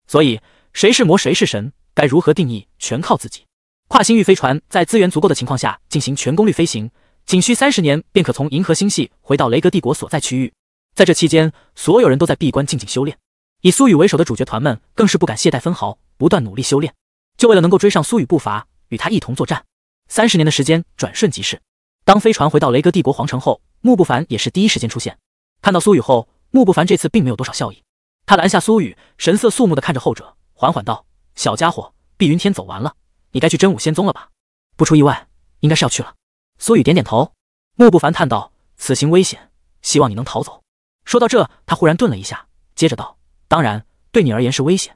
所以，谁是魔，谁是神，该如何定义，全靠自己。跨星域飞船在资源足够的情况下进行全功率飞行。仅需三十年便可从银河星系回到雷格帝国所在区域，在这期间，所有人都在闭关静静修炼。以苏雨为首的主角团们更是不敢懈怠分毫，不断努力修炼，就为了能够追上苏雨步伐，与他一同作战。三十年的时间转瞬即逝，当飞船回到雷格帝国皇城后，穆不凡也是第一时间出现。看到苏雨后，穆不凡这次并没有多少笑意，他拦下苏雨，神色肃穆的看着后者，缓缓道：“小家伙，碧云天走完了，你该去真武仙宗了吧？不出意外，应该是要去了。”苏雨点点头，穆不凡叹道：“此行危险，希望你能逃走。”说到这，他忽然顿了一下，接着道：“当然，对你而言是危险。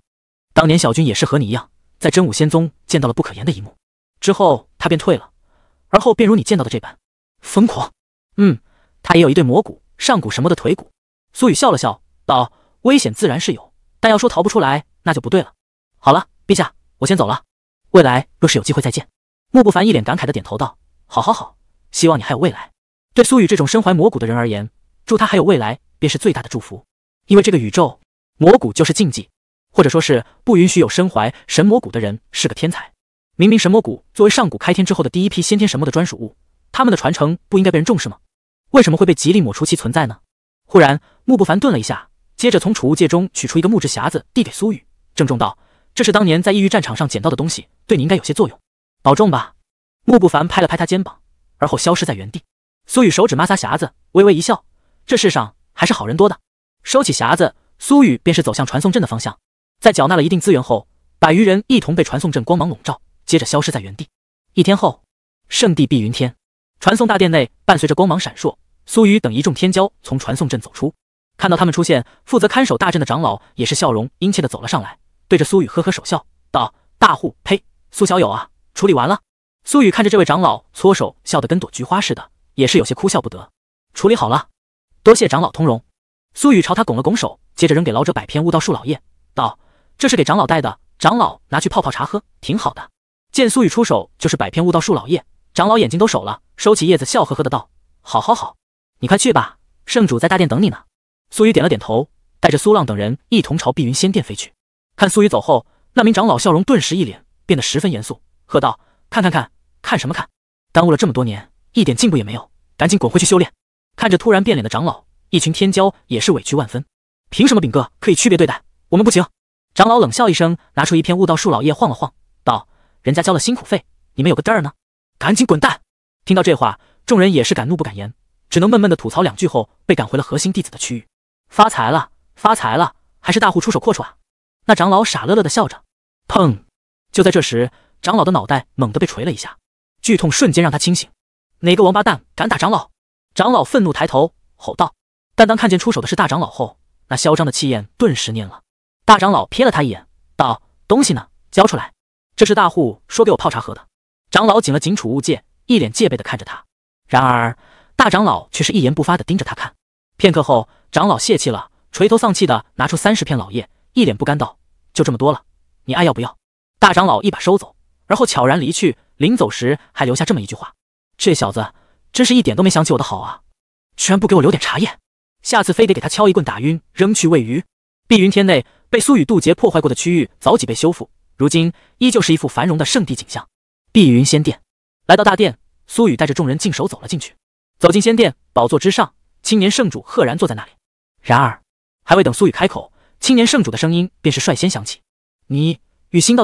当年小军也是和你一样，在真武仙宗见到了不可言的一幕，之后他便退了，而后便如你见到的这般疯狂。嗯，他也有一对魔骨，上古什么的腿骨。”苏雨笑了笑道：“危险自然是有，但要说逃不出来，那就不对了。好了，陛下，我先走了。未来若是有机会再见。”穆不凡一脸感慨的点头道。好好好，希望你还有未来。对苏雨这种身怀魔骨的人而言，祝他还有未来便是最大的祝福。因为这个宇宙魔骨就是禁忌，或者说是不允许有身怀神魔骨的人是个天才。明明神魔骨作为上古开天之后的第一批先天神魔的专属物，他们的传承不应该被人重视吗？为什么会被极力抹除其存在呢？忽然，穆不凡顿了一下，接着从储物戒中取出一个木质匣子递给苏雨，郑重道：“这是当年在异域战场上捡到的东西，对你应该有些作用。保重吧。”穆不凡拍了拍他肩膀，而后消失在原地。苏雨手指抹擦匣子，微微一笑：“这世上还是好人多的。”收起匣子，苏雨便是走向传送阵的方向。在缴纳了一定资源后，百余人一同被传送阵光芒笼罩，接着消失在原地。一天后，圣地碧云天传送大殿内，伴随着光芒闪烁，苏雨等一众天骄从传送阵走出。看到他们出现，负责看守大阵的长老也是笑容殷切的走了上来，对着苏雨呵呵守笑道：“大户，呸，苏小友啊，处理完了。”苏雨看着这位长老搓手笑得跟朵菊花似的，也是有些哭笑不得。处理好了，多谢长老通融。苏雨朝他拱了拱手，接着扔给老者百篇悟道树老叶，道：“这是给长老带的，长老拿去泡泡茶喝，挺好的。”见苏雨出手就是百篇悟道树老叶，长老眼睛都熟了，收起叶子，笑呵呵的道：“好好好，你快去吧，圣主在大殿等你呢。”苏雨点了点头，带着苏浪等人一同朝碧云仙殿飞去。看苏雨走后，那名长老笑容顿时一脸变得十分严肃，喝道：“看看看！”看什么看？耽误了这么多年，一点进步也没有，赶紧滚回去修炼！看着突然变脸的长老，一群天骄也是委屈万分。凭什么炳哥可以区别对待，我们不行？长老冷笑一声，拿出一片悟道树老叶晃了晃，道：“人家交了辛苦费，你们有个嘚儿呢？赶紧滚蛋！”听到这话，众人也是敢怒不敢言，只能闷闷的吐槽两句后，被赶回了核心弟子的区域。发财了，发财了，还是大户出手阔绰啊！那长老傻乐乐的笑着。砰！就在这时，长老的脑袋猛地被锤了一下。剧痛瞬间让他清醒，哪个王八蛋敢打长老？长老愤怒抬头吼道。但当看见出手的是大长老后，那嚣张的气焰顿时蔫了。大长老瞥了他一眼，道：“东西呢？交出来。”这是大户说给我泡茶喝的。长老紧了紧储物戒，一脸戒备的看着他。然而大长老却是一言不发的盯着他看。片刻后，长老泄气了，垂头丧气的拿出三十片老叶，一脸不甘道：“就这么多了，你爱要不要？”大长老一把收走，而后悄然离去。临走时还留下这么一句话，这小子真是一点都没想起我的好啊！居然不给我留点茶叶，下次非得给他敲一棍打晕，扔去喂鱼。碧云天内被苏雨渡劫破坏过的区域早已被修复，如今依旧是一副繁荣的圣地景象。碧云仙殿，来到大殿，苏雨带着众人净手走了进去。走进仙殿，宝座之上，青年圣主赫然坐在那里。然而，还未等苏雨开口，青年圣主的声音便是率先响起：“你与新到的。”